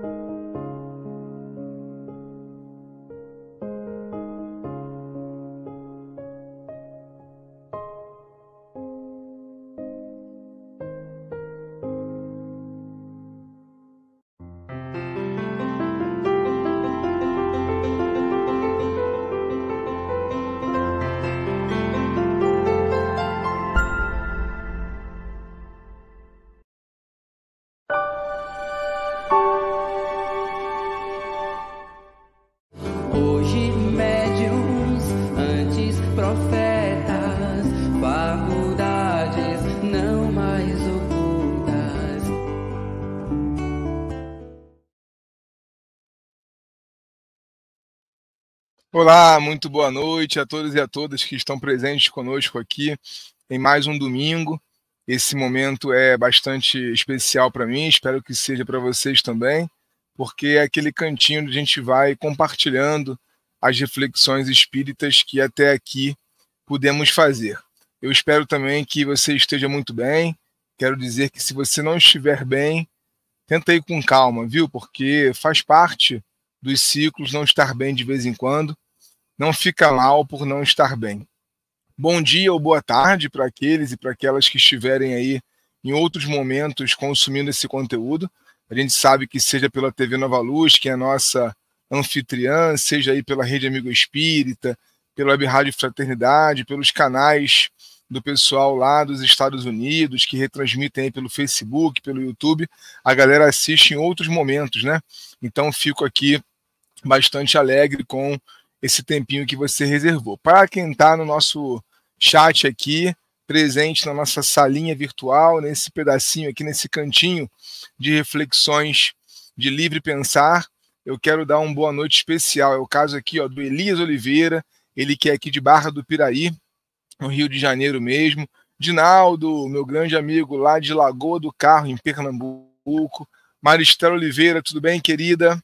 Thank you. Olá, muito boa noite a todos e a todas que estão presentes conosco aqui em mais um domingo. Esse momento é bastante especial para mim, espero que seja para vocês também, porque é aquele cantinho onde a gente vai compartilhando as reflexões espíritas que até aqui pudemos fazer. Eu espero também que você esteja muito bem. Quero dizer que se você não estiver bem, tenta ir com calma, viu? Porque faz parte dos ciclos não estar bem de vez em quando não fica mal por não estar bem. Bom dia ou boa tarde para aqueles e para aquelas que estiverem aí em outros momentos consumindo esse conteúdo. A gente sabe que seja pela TV Nova Luz, que é a nossa anfitriã, seja aí pela Rede Amigo Espírita, pela Web Rádio Fraternidade, pelos canais do pessoal lá dos Estados Unidos, que retransmitem aí pelo Facebook, pelo YouTube. A galera assiste em outros momentos, né? Então fico aqui bastante alegre com esse tempinho que você reservou. Para quem está no nosso chat aqui, presente na nossa salinha virtual, nesse pedacinho aqui, nesse cantinho de reflexões de livre pensar, eu quero dar uma boa noite especial. É o caso aqui ó, do Elias Oliveira, ele que é aqui de Barra do Piraí, no Rio de Janeiro mesmo. Dinaldo, meu grande amigo lá de Lagoa do Carro, em Pernambuco. Maristela Oliveira, tudo bem, querida?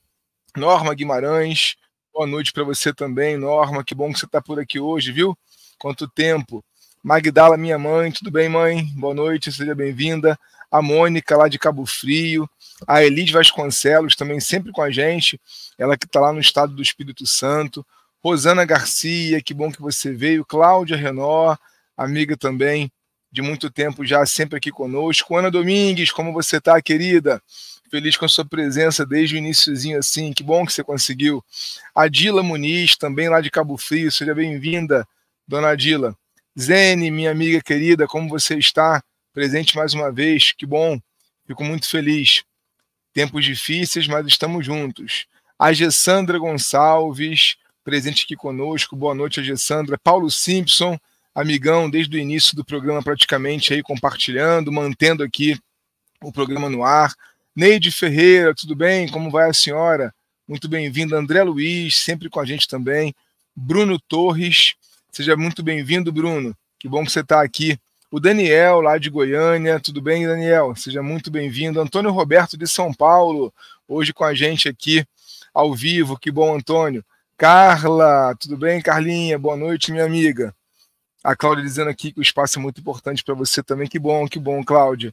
Norma Guimarães, Boa noite para você também, Norma. Que bom que você está por aqui hoje, viu? Quanto tempo. Magdala, minha mãe, tudo bem, mãe? Boa noite, seja bem-vinda. A Mônica, lá de Cabo Frio. A Elis Vasconcelos, também sempre com a gente. Ela que está lá no estado do Espírito Santo. Rosana Garcia, que bom que você veio. Cláudia Renor, amiga também de muito tempo já, sempre aqui conosco. Ana Domingues, como você está, querida? feliz com a sua presença desde o iníciozinho assim, que bom que você conseguiu. Adila Muniz, também lá de Cabo Frio, seja bem-vinda, dona Adila. Zene, minha amiga querida, como você está? Presente mais uma vez, que bom, fico muito feliz. Tempos difíceis, mas estamos juntos. A Gessandra Gonçalves, presente aqui conosco, boa noite, a Gessandra. Paulo Simpson, amigão desde o início do programa praticamente aí compartilhando, mantendo aqui o programa no ar. Neide Ferreira, tudo bem? Como vai a senhora? Muito bem-vinda. André Luiz, sempre com a gente também. Bruno Torres, seja muito bem-vindo, Bruno. Que bom que você está aqui. O Daniel, lá de Goiânia. Tudo bem, Daniel? Seja muito bem-vindo. Antônio Roberto, de São Paulo, hoje com a gente aqui ao vivo. Que bom, Antônio. Carla, tudo bem, Carlinha? Boa noite, minha amiga. A Cláudia dizendo aqui que o espaço é muito importante para você também. Que bom, que bom, Cláudia.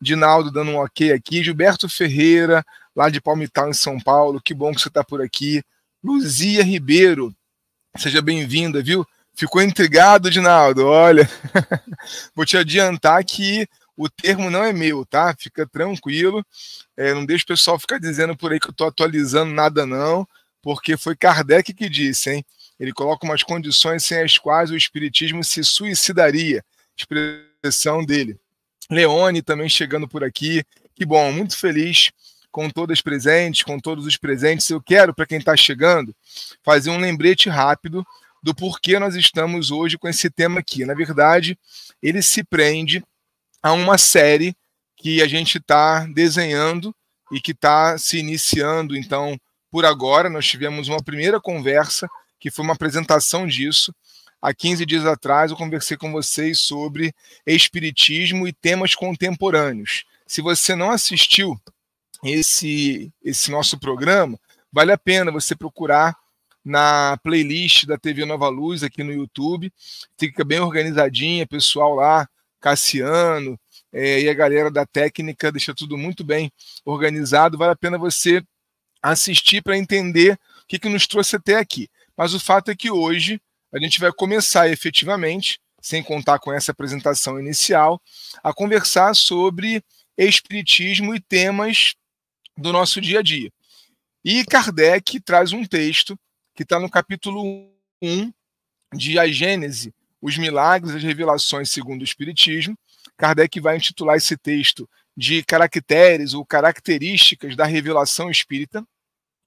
Dinaldo dando um ok aqui. Gilberto Ferreira, lá de Palmital, em São Paulo. Que bom que você está por aqui. Luzia Ribeiro, seja bem-vinda, viu? Ficou intrigado, Dinaldo? Olha, vou te adiantar que o termo não é meu, tá? Fica tranquilo. É, não deixa o pessoal ficar dizendo por aí que eu estou atualizando nada, não, porque foi Kardec que disse, hein? ele coloca umas condições sem as quais o espiritismo se suicidaria, expressão dele. Leone também chegando por aqui, que bom, muito feliz com todas presentes, com todos os presentes. Eu quero, para quem está chegando, fazer um lembrete rápido do porquê nós estamos hoje com esse tema aqui. Na verdade, ele se prende a uma série que a gente está desenhando e que está se iniciando, então, por agora. Nós tivemos uma primeira conversa que foi uma apresentação disso. Há 15 dias atrás eu conversei com vocês sobre espiritismo e temas contemporâneos. Se você não assistiu esse, esse nosso programa, vale a pena você procurar na playlist da TV Nova Luz aqui no YouTube. Fica bem organizadinha, pessoal lá, Cassiano é, e a galera da técnica deixa tudo muito bem organizado. Vale a pena você assistir para entender o que, que nos trouxe até aqui mas o fato é que hoje a gente vai começar efetivamente, sem contar com essa apresentação inicial, a conversar sobre espiritismo e temas do nosso dia a dia. E Kardec traz um texto que está no capítulo 1 de A Gênese, Os Milagres e as Revelações segundo o Espiritismo. Kardec vai intitular esse texto de Caracteres ou Características da Revelação Espírita.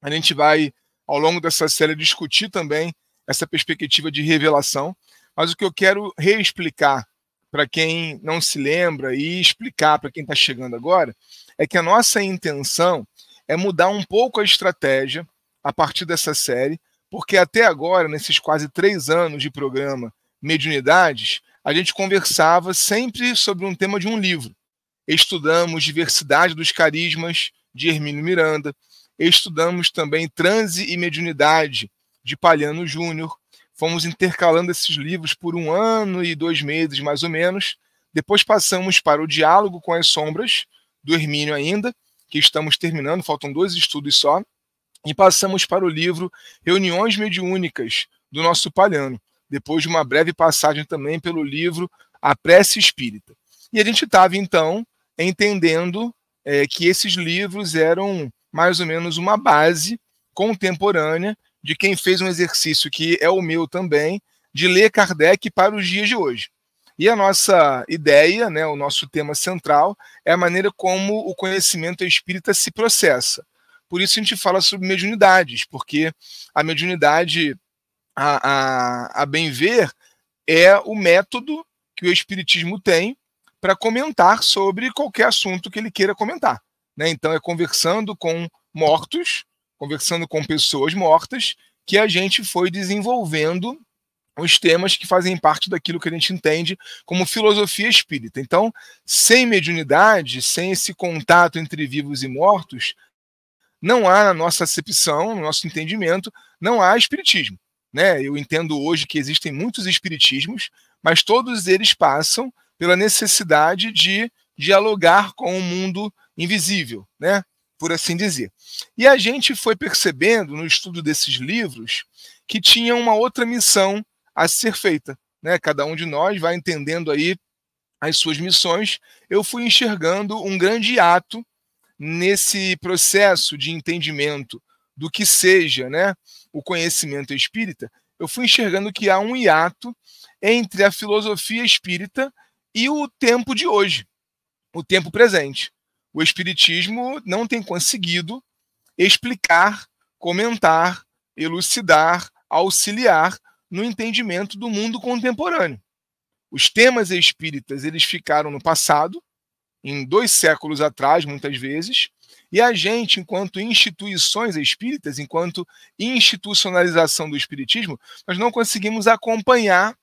A gente vai ao longo dessa série, discutir também essa perspectiva de revelação. Mas o que eu quero reexplicar para quem não se lembra e explicar para quem está chegando agora é que a nossa intenção é mudar um pouco a estratégia a partir dessa série, porque até agora, nesses quase três anos de programa Mediunidades, a gente conversava sempre sobre um tema de um livro. Estudamos diversidade dos carismas de Hermínio Miranda, Estudamos também Transe e Mediunidade, de Palhano Júnior. Fomos intercalando esses livros por um ano e dois meses, mais ou menos. Depois passamos para o Diálogo com as Sombras, do Hermínio ainda, que estamos terminando, faltam dois estudos só. E passamos para o livro Reuniões Mediúnicas, do nosso Palhano, depois de uma breve passagem também pelo livro A Prece Espírita. E a gente estava, então, entendendo é, que esses livros eram mais ou menos uma base contemporânea de quem fez um exercício que é o meu também, de ler Kardec para os dias de hoje. E a nossa ideia, né, o nosso tema central, é a maneira como o conhecimento espírita se processa. Por isso a gente fala sobre mediunidades, porque a mediunidade, a, a, a bem ver, é o método que o Espiritismo tem para comentar sobre qualquer assunto que ele queira comentar. Né? Então, é conversando com mortos, conversando com pessoas mortas, que a gente foi desenvolvendo os temas que fazem parte daquilo que a gente entende como filosofia espírita. Então, sem mediunidade, sem esse contato entre vivos e mortos, não há na nossa acepção, no nosso entendimento, não há espiritismo. Né? Eu entendo hoje que existem muitos espiritismos, mas todos eles passam pela necessidade de dialogar com o mundo invisível, né? por assim dizer. E a gente foi percebendo no estudo desses livros que tinha uma outra missão a ser feita. Né? Cada um de nós vai entendendo aí as suas missões. Eu fui enxergando um grande ato nesse processo de entendimento do que seja né, o conhecimento espírita. Eu fui enxergando que há um hiato entre a filosofia espírita e o tempo de hoje o tempo presente. O Espiritismo não tem conseguido explicar, comentar, elucidar, auxiliar no entendimento do mundo contemporâneo. Os temas espíritas eles ficaram no passado, em dois séculos atrás, muitas vezes, e a gente, enquanto instituições espíritas, enquanto institucionalização do espiritismo, nós não conseguimos acompanhar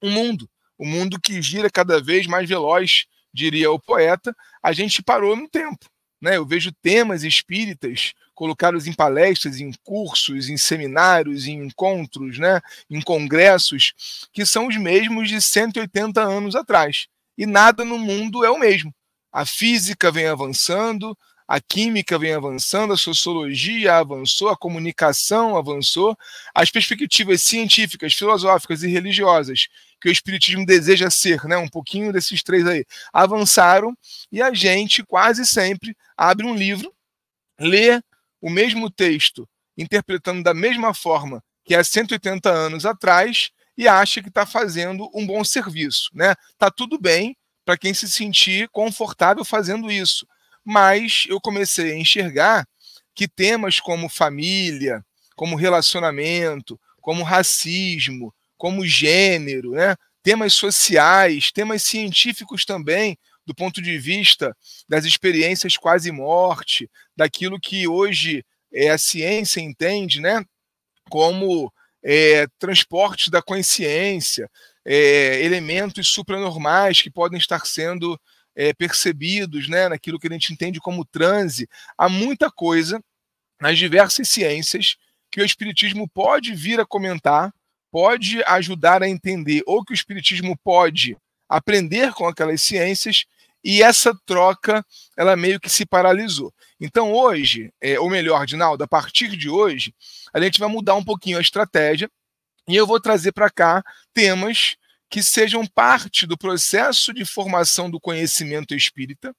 o mundo, o mundo que gira cada vez mais veloz, diria o poeta, a gente parou no tempo. Né? Eu vejo temas espíritas colocados em palestras, em cursos, em seminários, em encontros, né? em congressos, que são os mesmos de 180 anos atrás. E nada no mundo é o mesmo. A física vem avançando, a química vem avançando, a sociologia avançou, a comunicação avançou, as perspectivas científicas, filosóficas e religiosas que o espiritismo deseja ser, né, um pouquinho desses três aí, avançaram e a gente quase sempre abre um livro, lê o mesmo texto, interpretando da mesma forma que há 180 anos atrás e acha que está fazendo um bom serviço, né? Tá tudo bem para quem se sentir confortável fazendo isso mas eu comecei a enxergar que temas como família, como relacionamento, como racismo, como gênero, né? temas sociais, temas científicos também, do ponto de vista das experiências quase morte, daquilo que hoje é, a ciência entende né? como é, transporte da consciência, é, elementos supranormais que podem estar sendo é, percebidos, né, naquilo que a gente entende como transe. Há muita coisa nas diversas ciências que o Espiritismo pode vir a comentar, pode ajudar a entender, ou que o Espiritismo pode aprender com aquelas ciências, e essa troca ela meio que se paralisou. Então hoje, é, ou melhor, Dinaldo, a partir de hoje, a gente vai mudar um pouquinho a estratégia e eu vou trazer para cá temas que sejam parte do processo de formação do conhecimento espírita,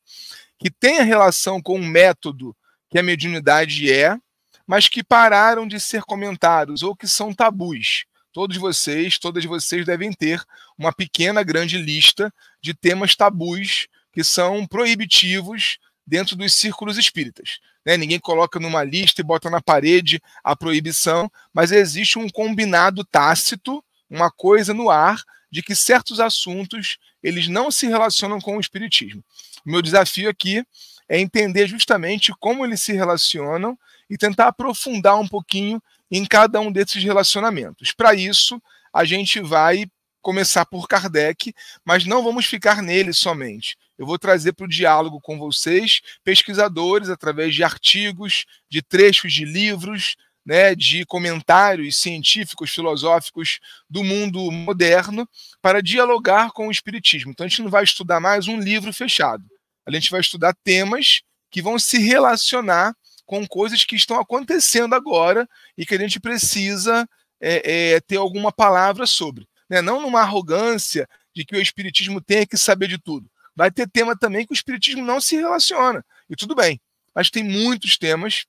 que tenha relação com o método que a mediunidade é, mas que pararam de ser comentados ou que são tabus. Todos vocês, todas vocês devem ter uma pequena, grande lista de temas tabus que são proibitivos dentro dos círculos espíritas. Né? Ninguém coloca numa lista e bota na parede a proibição, mas existe um combinado tácito, uma coisa no ar de que certos assuntos eles não se relacionam com o espiritismo. O meu desafio aqui é entender justamente como eles se relacionam e tentar aprofundar um pouquinho em cada um desses relacionamentos. Para isso, a gente vai começar por Kardec, mas não vamos ficar nele somente. Eu vou trazer para o diálogo com vocês pesquisadores através de artigos, de trechos de livros, né, de comentários científicos, filosóficos do mundo moderno para dialogar com o Espiritismo. Então, a gente não vai estudar mais um livro fechado. A gente vai estudar temas que vão se relacionar com coisas que estão acontecendo agora e que a gente precisa é, é, ter alguma palavra sobre. Né? Não numa arrogância de que o Espiritismo tenha que saber de tudo. Vai ter tema também que o Espiritismo não se relaciona. E tudo bem. Mas tem muitos temas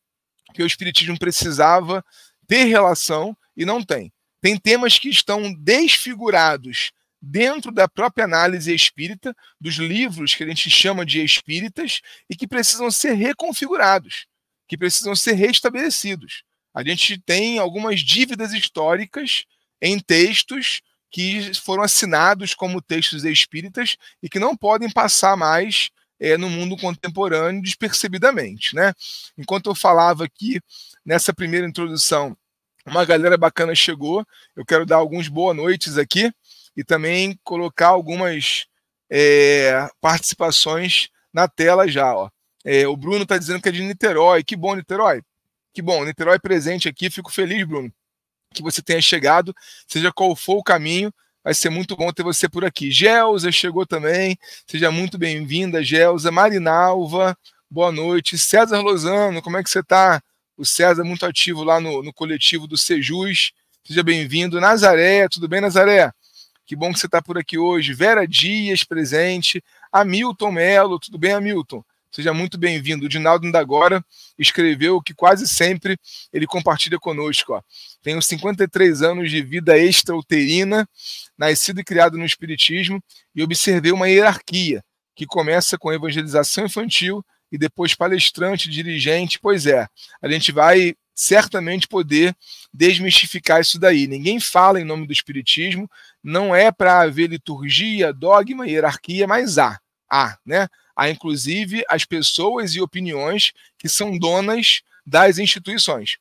que o espiritismo precisava ter relação e não tem. Tem temas que estão desfigurados dentro da própria análise espírita, dos livros que a gente chama de espíritas e que precisam ser reconfigurados, que precisam ser restabelecidos. A gente tem algumas dívidas históricas em textos que foram assinados como textos espíritas e que não podem passar mais é, no mundo contemporâneo despercebidamente. Né? Enquanto eu falava aqui nessa primeira introdução, uma galera bacana chegou. Eu quero dar alguns boas noites aqui e também colocar algumas é, participações na tela já. Ó. É, o Bruno está dizendo que é de Niterói. Que bom, Niterói. Que bom, Niterói presente aqui. Fico feliz, Bruno, que você tenha chegado, seja qual for o caminho. Vai ser muito bom ter você por aqui. Gelsa chegou também. Seja muito bem-vinda, Gelsa. Marinalva, boa noite. César Lozano, como é que você está? O César é muito ativo lá no, no coletivo do Sejus. Seja bem-vindo. Nazaré, tudo bem, Nazaré? Que bom que você está por aqui hoje. Vera Dias, presente. Hamilton Melo, tudo bem, Hamilton? Seja muito bem-vindo. O Dinaldo Indagora escreveu que quase sempre ele compartilha conosco. Ó. Tenho 53 anos de vida extrauterina, nascido e criado no Espiritismo, e observei uma hierarquia que começa com evangelização infantil e depois palestrante, dirigente. Pois é, a gente vai certamente poder desmistificar isso daí. Ninguém fala em nome do Espiritismo, não é para haver liturgia, dogma, hierarquia, mas há há, né? Há, inclusive, as pessoas e opiniões que são donas das instituições.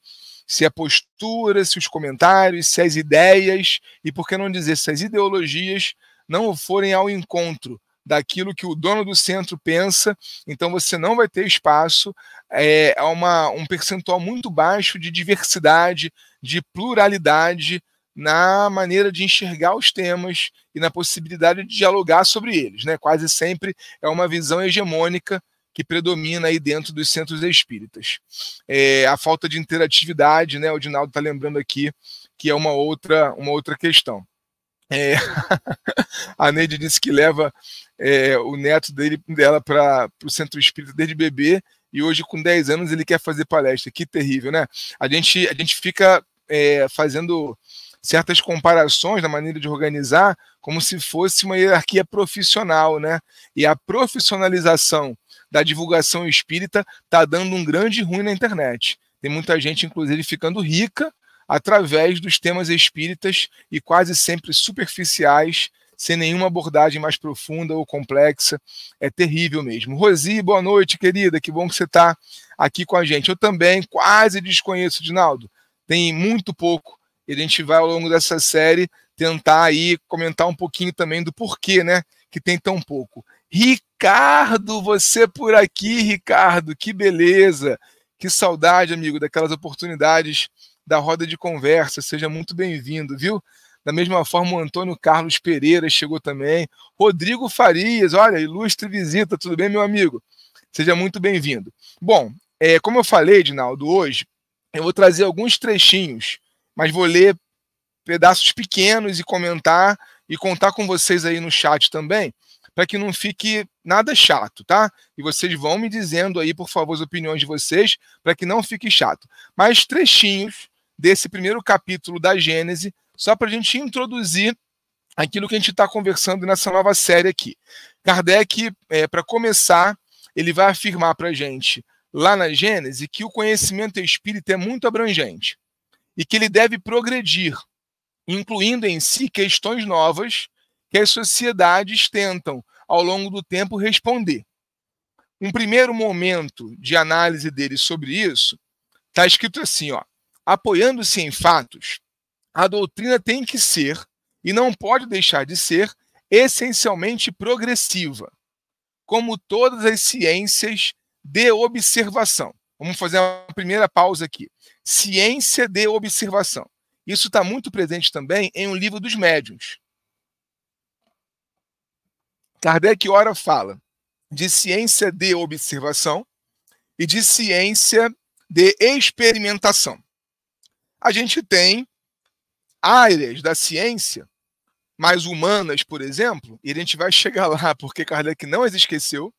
Se a é postura, se os comentários, se as ideias, e por que não dizer, se as ideologias não forem ao encontro daquilo que o dono do centro pensa, então você não vai ter espaço é, a uma, um percentual muito baixo de diversidade, de pluralidade na maneira de enxergar os temas e na possibilidade de dialogar sobre eles. Né? Quase sempre é uma visão hegemônica que predomina aí dentro dos centros espíritas. É, a falta de interatividade, né? o Dinaldo está lembrando aqui, que é uma outra, uma outra questão. É, a Neide disse que leva é, o neto dele, dela para o centro espírita desde bebê e hoje com 10 anos ele quer fazer palestra. Que terrível, né? A gente, a gente fica é, fazendo certas comparações na maneira de organizar, como se fosse uma hierarquia profissional, né? E a profissionalização da divulgação espírita está dando um grande ruim na internet. Tem muita gente, inclusive, ficando rica através dos temas espíritas e quase sempre superficiais, sem nenhuma abordagem mais profunda ou complexa. É terrível mesmo. Rosi, boa noite, querida. Que bom que você está aqui com a gente. Eu também quase desconheço, Dinaldo. Tem muito pouco e a gente vai ao longo dessa série tentar aí comentar um pouquinho também do porquê, né? Que tem tão pouco. Ricardo, você por aqui, Ricardo, que beleza! Que saudade, amigo, daquelas oportunidades da roda de conversa. Seja muito bem-vindo, viu? Da mesma forma, o Antônio Carlos Pereira chegou também. Rodrigo Farias, olha, ilustre visita, tudo bem, meu amigo? Seja muito bem-vindo. Bom, é, como eu falei, Dinaldo, hoje eu vou trazer alguns trechinhos mas vou ler pedaços pequenos e comentar e contar com vocês aí no chat também, para que não fique nada chato, tá? E vocês vão me dizendo aí, por favor, as opiniões de vocês, para que não fique chato. Mas trechinhos desse primeiro capítulo da Gênese, só para a gente introduzir aquilo que a gente está conversando nessa nova série aqui. Kardec, é, para começar, ele vai afirmar para a gente, lá na Gênese, que o conhecimento espírita é muito abrangente e que ele deve progredir, incluindo em si questões novas que as sociedades tentam, ao longo do tempo, responder. Um primeiro momento de análise dele sobre isso está escrito assim: ó, apoiando-se em fatos, a doutrina tem que ser, e não pode deixar de ser, essencialmente progressiva, como todas as ciências de observação. Vamos fazer uma primeira pausa aqui ciência de observação. Isso está muito presente também em um livro dos médiuns. Kardec ora fala de ciência de observação e de ciência de experimentação. A gente tem áreas da ciência mais humanas, por exemplo, e a gente vai chegar lá porque Kardec não as esqueceu,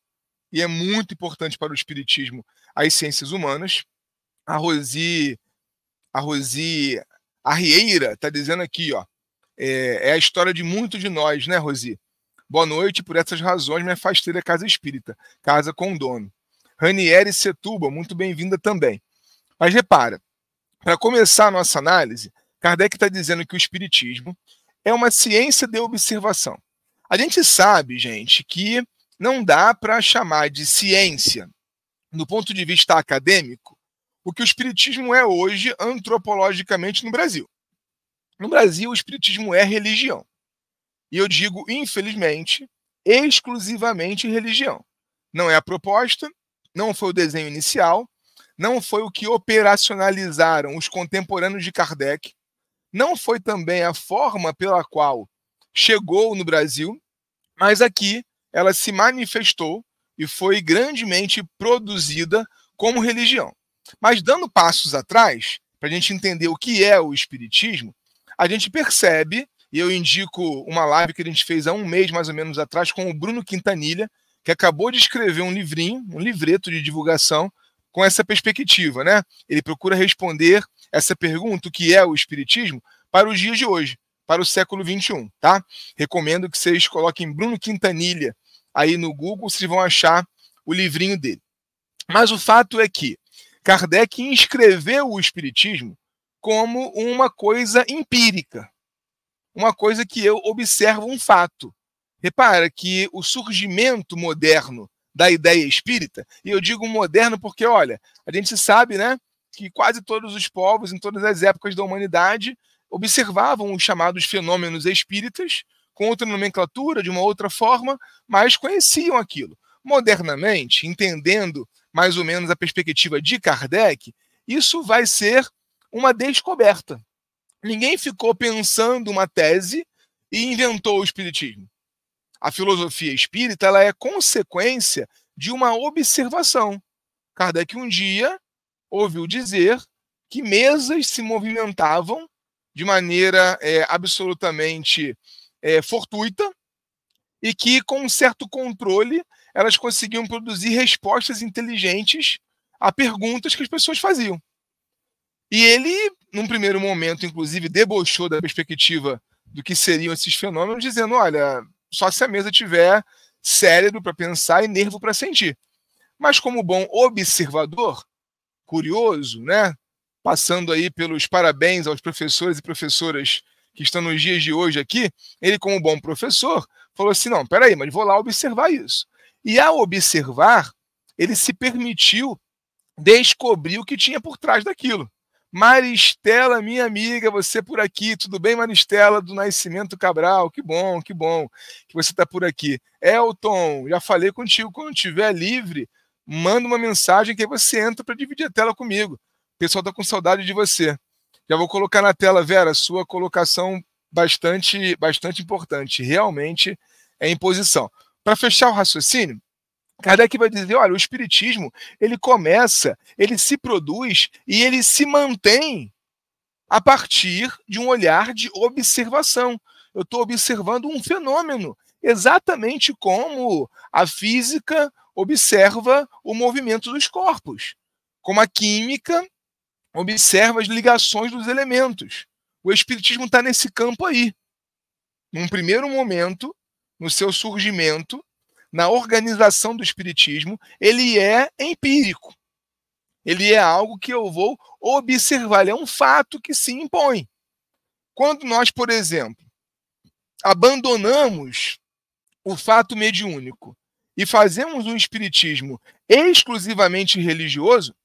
e é muito importante para o espiritismo as ciências humanas a Rosi, a Rosi Arrieira está dizendo aqui, ó. É, é, a história de muito de nós, né, Rosi? Boa noite, por essas razões me afastei da é casa espírita, casa com dono. Ranieri Setuba, muito bem-vinda também. Mas repara, para começar a nossa análise, Kardec está dizendo que o Espiritismo é uma ciência de observação. A gente sabe, gente, que não dá para chamar de ciência, do ponto de vista acadêmico, o que o espiritismo é hoje antropologicamente no Brasil. No Brasil, o espiritismo é religião. E eu digo, infelizmente, exclusivamente religião. Não é a proposta, não foi o desenho inicial, não foi o que operacionalizaram os contemporâneos de Kardec, não foi também a forma pela qual chegou no Brasil, mas aqui ela se manifestou e foi grandemente produzida como religião. Mas dando passos atrás, para a gente entender o que é o Espiritismo, a gente percebe, e eu indico uma live que a gente fez há um mês mais ou menos atrás com o Bruno Quintanilha, que acabou de escrever um livrinho, um livreto de divulgação com essa perspectiva, né? Ele procura responder essa pergunta, o que é o Espiritismo, para os dias de hoje, para o século XXI, tá? Recomendo que vocês coloquem Bruno Quintanilha aí no Google, vocês vão achar o livrinho dele. Mas o fato é que Kardec inscreveu o Espiritismo como uma coisa empírica, uma coisa que eu observo um fato. Repara que o surgimento moderno da ideia espírita, e eu digo moderno porque, olha, a gente sabe né, que quase todos os povos, em todas as épocas da humanidade, observavam os chamados fenômenos espíritas, com outra nomenclatura, de uma outra forma, mas conheciam aquilo. Modernamente, entendendo mais ou menos a perspectiva de Kardec, isso vai ser uma descoberta. Ninguém ficou pensando uma tese e inventou o espiritismo. A filosofia espírita ela é consequência de uma observação. Kardec um dia ouviu dizer que mesas se movimentavam de maneira é, absolutamente é, fortuita e que, com um certo controle, elas conseguiam produzir respostas inteligentes a perguntas que as pessoas faziam. E ele, num primeiro momento, inclusive, debochou da perspectiva do que seriam esses fenômenos, dizendo: olha, só se a mesa tiver cérebro para pensar e nervo para sentir. Mas, como bom observador, curioso, né? Passando aí pelos parabéns aos professores e professoras que estão nos dias de hoje aqui, ele, como bom professor, falou assim: não, peraí, mas vou lá observar isso. E ao observar, ele se permitiu descobrir o que tinha por trás daquilo. Maristela, minha amiga, você por aqui, tudo bem, Maristela, do Nascimento Cabral? Que bom, que bom que você está por aqui. Elton, já falei contigo, quando estiver livre, manda uma mensagem que aí você entra para dividir a tela comigo. O pessoal está com saudade de você. Já vou colocar na tela, Vera, sua colocação bastante, bastante importante. Realmente é imposição para fechar o raciocínio, tá. Kardec vai dizer, olha, o espiritismo, ele começa, ele se produz e ele se mantém a partir de um olhar de observação. Eu estou observando um fenômeno, exatamente como a física observa o movimento dos corpos, como a química observa as ligações dos elementos. O espiritismo está nesse campo aí. Num primeiro momento, no seu surgimento, na organização do espiritismo, ele é empírico. Ele é algo que eu vou observar, ele é um fato que se impõe. Quando nós, por exemplo, abandonamos o fato mediúnico e fazemos um espiritismo exclusivamente religioso,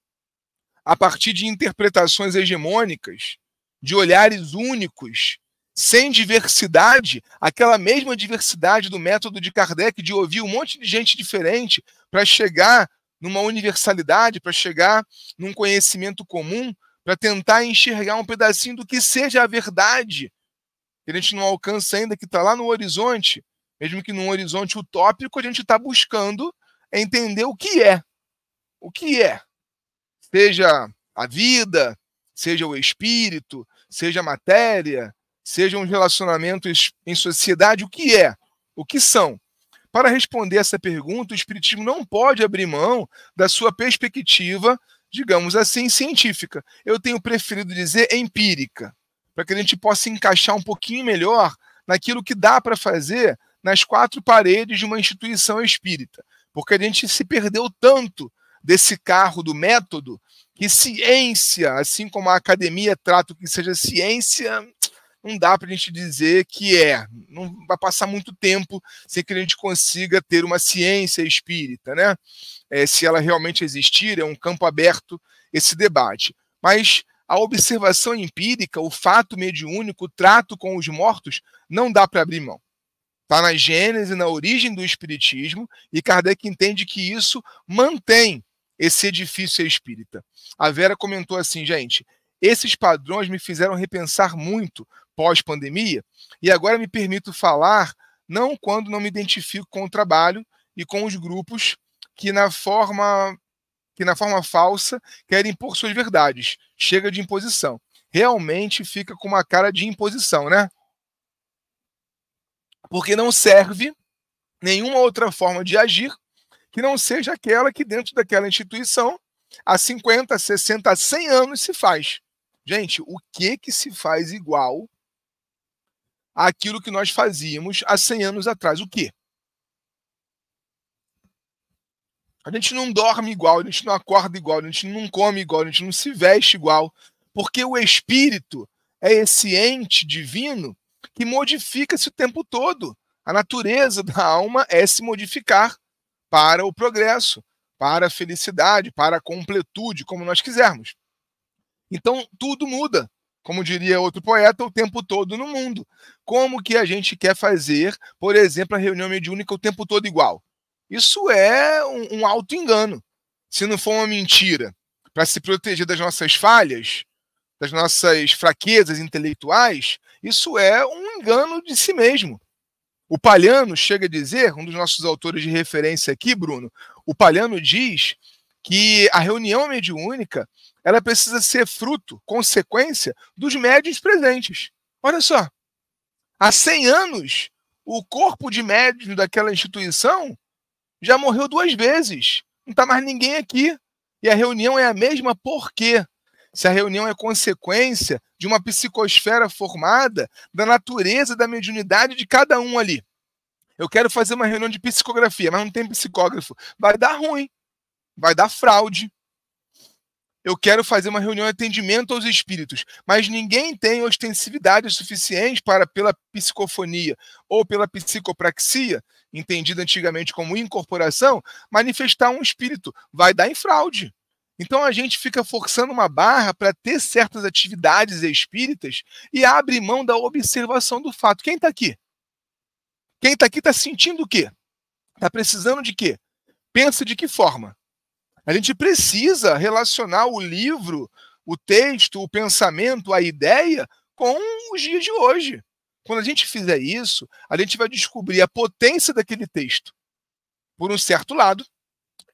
a partir de interpretações hegemônicas, de olhares únicos sem diversidade, aquela mesma diversidade do método de Kardec de ouvir um monte de gente diferente para chegar numa universalidade, para chegar num conhecimento comum, para tentar enxergar um pedacinho do que seja a verdade, que a gente não alcança ainda, que está lá no horizonte, mesmo que num horizonte utópico, a gente está buscando entender o que é. O que é? Seja a vida, seja o espírito, seja a matéria, sejam os relacionamentos em sociedade, o que é, o que são. Para responder essa pergunta, o Espiritismo não pode abrir mão da sua perspectiva, digamos assim, científica. Eu tenho preferido dizer empírica, para que a gente possa encaixar um pouquinho melhor naquilo que dá para fazer nas quatro paredes de uma instituição espírita. Porque a gente se perdeu tanto desse carro do método que ciência, assim como a academia trata o que seja ciência, não dá para a gente dizer que é. Não vai passar muito tempo sem que a gente consiga ter uma ciência espírita, né? É, se ela realmente existir, é um campo aberto esse debate. Mas a observação empírica, o fato mediúnico, o trato com os mortos, não dá para abrir mão. Está na gênese, na origem do Espiritismo, e Kardec entende que isso mantém esse edifício espírita. A Vera comentou assim, gente, esses padrões me fizeram repensar muito pós-pandemia e agora me permito falar não quando não me identifico com o trabalho e com os grupos que na forma que na forma falsa querem impor suas verdades. Chega de imposição. Realmente fica com uma cara de imposição, né? Porque não serve nenhuma outra forma de agir que não seja aquela que dentro daquela instituição há 50, 60, 100 anos se faz. Gente, o que que se faz igual àquilo que nós fazíamos há 100 anos atrás? O quê? A gente não dorme igual, a gente não acorda igual, a gente não come igual, a gente não se veste igual, porque o espírito é esse ente divino que modifica-se o tempo todo. A natureza da alma é se modificar para o progresso, para a felicidade, para a completude, como nós quisermos. Então, tudo muda. Como diria outro poeta, o tempo todo no mundo. Como que a gente quer fazer, por exemplo, a reunião mediúnica o tempo todo igual? Isso é um, um engano Se não for uma mentira, para se proteger das nossas falhas, das nossas fraquezas intelectuais, isso é um engano de si mesmo. O Palhano chega a dizer, um dos nossos autores de referência aqui, Bruno, o Palhano diz que a reunião mediúnica ela precisa ser fruto, consequência dos médiuns presentes. Olha só, há 100 anos, o corpo de médium daquela instituição já morreu duas vezes. Não está mais ninguém aqui. E a reunião é a mesma por quê? Se a reunião é consequência de uma psicosfera formada da natureza da mediunidade de cada um ali. Eu quero fazer uma reunião de psicografia, mas não tem psicógrafo. Vai dar ruim. Vai dar fraude eu quero fazer uma reunião de atendimento aos espíritos, mas ninguém tem ostensividade suficiente para, pela psicofonia ou pela psicopraxia, entendida antigamente como incorporação, manifestar um espírito. Vai dar em fraude. Então a gente fica forçando uma barra para ter certas atividades espíritas e abre mão da observação do fato. Quem está aqui? Quem está aqui está sentindo o quê? Está precisando de quê? Pensa de que forma? A gente precisa relacionar o livro, o texto, o pensamento, a ideia com os dias de hoje. Quando a gente fizer isso, a gente vai descobrir a potência daquele texto por um certo lado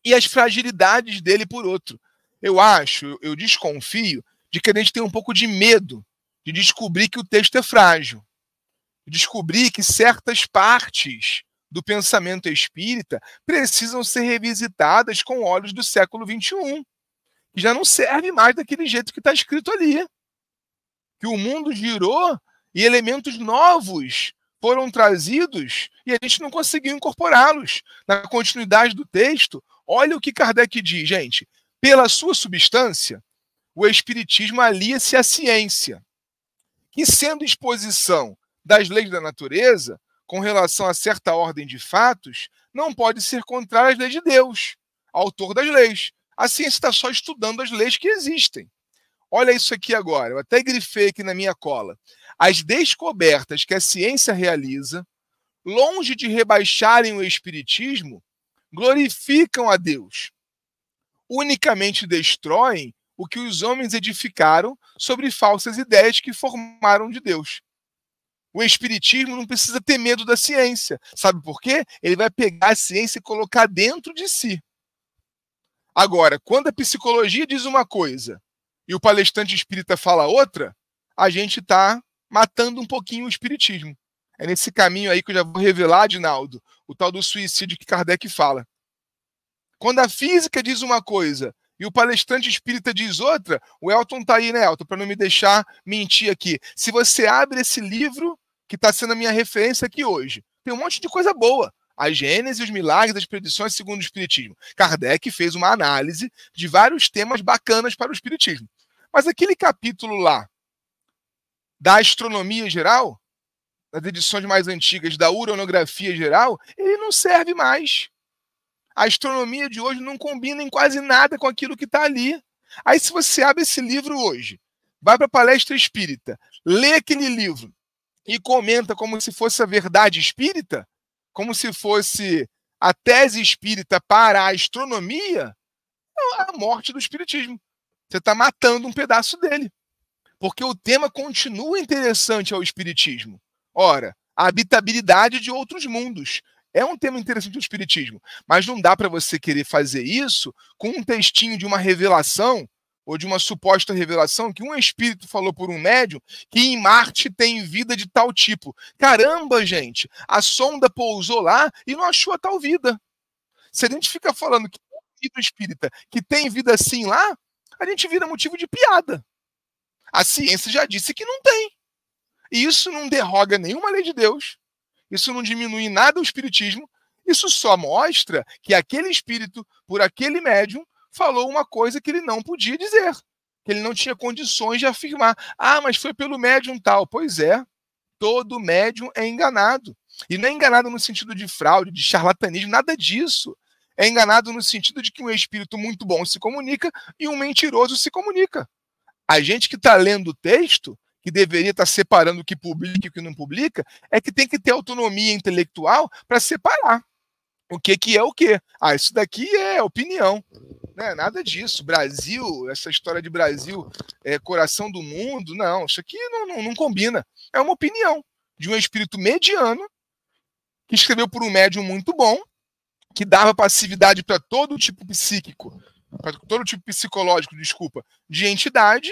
e as fragilidades dele por outro. Eu acho, eu desconfio de que a gente tem um pouco de medo de descobrir que o texto é frágil, descobrir que certas partes do pensamento espírita precisam ser revisitadas com olhos do século XXI, que já não serve mais daquele jeito que está escrito ali. Que o mundo girou e elementos novos foram trazidos e a gente não conseguiu incorporá-los. Na continuidade do texto, olha o que Kardec diz, gente. Pela sua substância, o Espiritismo alia-se à ciência, que, sendo exposição das leis da natureza, com relação a certa ordem de fatos não pode ser contrária às leis de Deus, autor das leis. A ciência está só estudando as leis que existem. Olha isso aqui agora, eu até grifei aqui na minha cola. As descobertas que a ciência realiza, longe de rebaixarem o espiritismo, glorificam a Deus. Unicamente destroem o que os homens edificaram sobre falsas ideias que formaram de Deus. O espiritismo não precisa ter medo da ciência. Sabe por quê? Ele vai pegar a ciência e colocar dentro de si. Agora, quando a psicologia diz uma coisa e o palestrante espírita fala outra, a gente está matando um pouquinho o espiritismo. É nesse caminho aí que eu já vou revelar, Adinaldo, o tal do suicídio que Kardec fala. Quando a física diz uma coisa e o palestrante espírita diz outra, o Elton tá aí, né, Elton, para não me deixar mentir aqui. Se você abre esse livro, que está sendo a minha referência aqui hoje. Tem um monte de coisa boa. A Gênesis os milagres, as predições segundo o Espiritismo. Kardec fez uma análise de vários temas bacanas para o Espiritismo. Mas aquele capítulo lá da astronomia geral, das edições mais antigas, da uranografia geral, ele não serve mais. A astronomia de hoje não combina em quase nada com aquilo que está ali. Aí, se você abre esse livro hoje, vai para a palestra espírita, lê aquele livro, e comenta como se fosse a verdade espírita, como se fosse a tese espírita para a astronomia, é a morte do espiritismo. Você está matando um pedaço dele. Porque o tema continua interessante ao espiritismo. Ora, a habitabilidade de outros mundos. É um tema interessante do espiritismo, mas não dá para você querer fazer isso com um textinho de uma revelação ou de uma suposta revelação que um espírito falou por um médium que em Marte tem vida de tal tipo. Caramba, gente, a sonda pousou lá e não achou a tal vida. Se a gente fica falando que tem vida espírita, que tem vida assim lá, a gente vira motivo de piada. A ciência já disse que não tem. E isso não derroga nenhuma lei de Deus. Isso não diminui nada o espiritismo. Isso só mostra que aquele espírito, por aquele médium, falou uma coisa que ele não podia dizer, que ele não tinha condições de afirmar. Ah, mas foi pelo médium tal. Pois é, todo médium é enganado. E não é enganado no sentido de fraude, de charlatanismo, nada disso. É enganado no sentido de que um espírito muito bom se comunica e um mentiroso se comunica. A gente que está lendo o texto, que deveria estar tá separando o que publica e o que não publica, é que tem que ter autonomia intelectual para separar o que, que é o que. Ah, isso daqui é opinião. Né? Nada disso. Brasil, essa história de Brasil, é coração do mundo, não. Isso aqui não, não, não combina. É uma opinião de um espírito mediano que escreveu por um médium muito bom, que dava passividade para todo tipo psíquico, para todo tipo psicológico, desculpa, de entidade,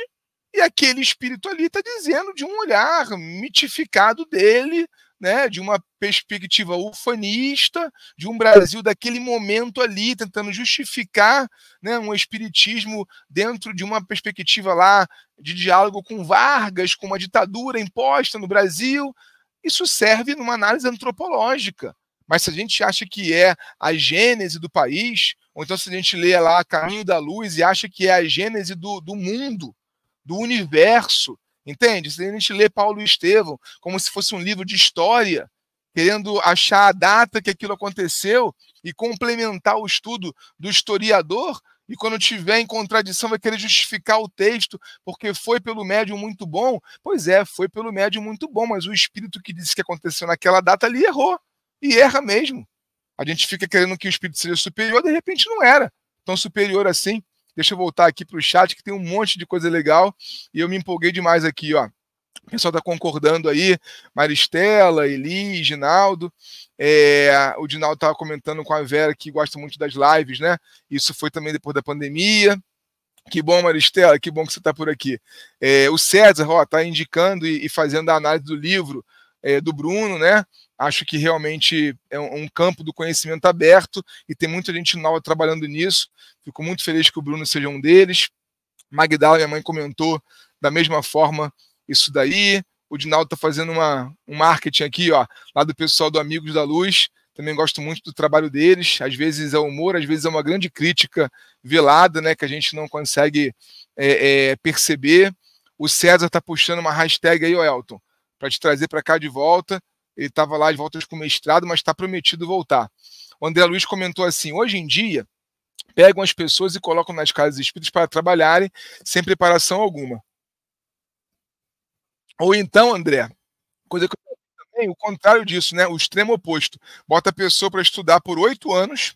e aquele espírito ali está dizendo de um olhar mitificado dele, né, de uma perspectiva ufanista, de um Brasil daquele momento ali, tentando justificar né, um espiritismo dentro de uma perspectiva lá de diálogo com Vargas, com uma ditadura imposta no Brasil. Isso serve numa análise antropológica. Mas se a gente acha que é a gênese do país, ou então se a gente lê lá Caminho da Luz e acha que é a gênese do, do mundo, do universo, Entende? Se a gente lê Paulo e Estevão como se fosse um livro de história, querendo achar a data que aquilo aconteceu e complementar o estudo do historiador, e quando tiver em contradição vai querer justificar o texto, porque foi pelo médium muito bom. Pois é, foi pelo médium muito bom, mas o espírito que disse que aconteceu naquela data ali errou. E erra mesmo. A gente fica querendo que o espírito seja superior, de repente não era tão superior assim. Deixa eu voltar aqui para o chat, que tem um monte de coisa legal. E eu me empolguei demais aqui, ó. O pessoal está concordando aí, Maristela, Eli, Ginaldo. É, o Ginaldo estava comentando com a Vera que gosta muito das lives, né? Isso foi também depois da pandemia. Que bom, Maristela, que bom que você está por aqui. É, o César está indicando e, e, fazendo a análise do livro é, do Bruno, né? acho que realmente é um campo do conhecimento aberto e tem muita gente nova trabalhando nisso. Fico muito feliz que o Bruno seja um deles. Magdala, minha mãe, comentou da mesma forma isso daí. O Dinaldo está fazendo uma, um marketing aqui, ó, lá do pessoal do Amigos da Luz. Também gosto muito do trabalho deles. Às vezes é humor, às vezes é uma grande crítica velada, né, que a gente não consegue é, é, perceber. O César está puxando uma hashtag aí, ó, Elton, para te trazer para cá de volta. Ele estava lá de volta com o mestrado, mas está prometido voltar. O André Luiz comentou assim: hoje em dia, pegam as pessoas e colocam nas casas espíritas para trabalharem sem preparação alguma. Ou então, André, coisa que eu também, o contrário disso, né? O extremo oposto. Bota a pessoa para estudar por oito anos,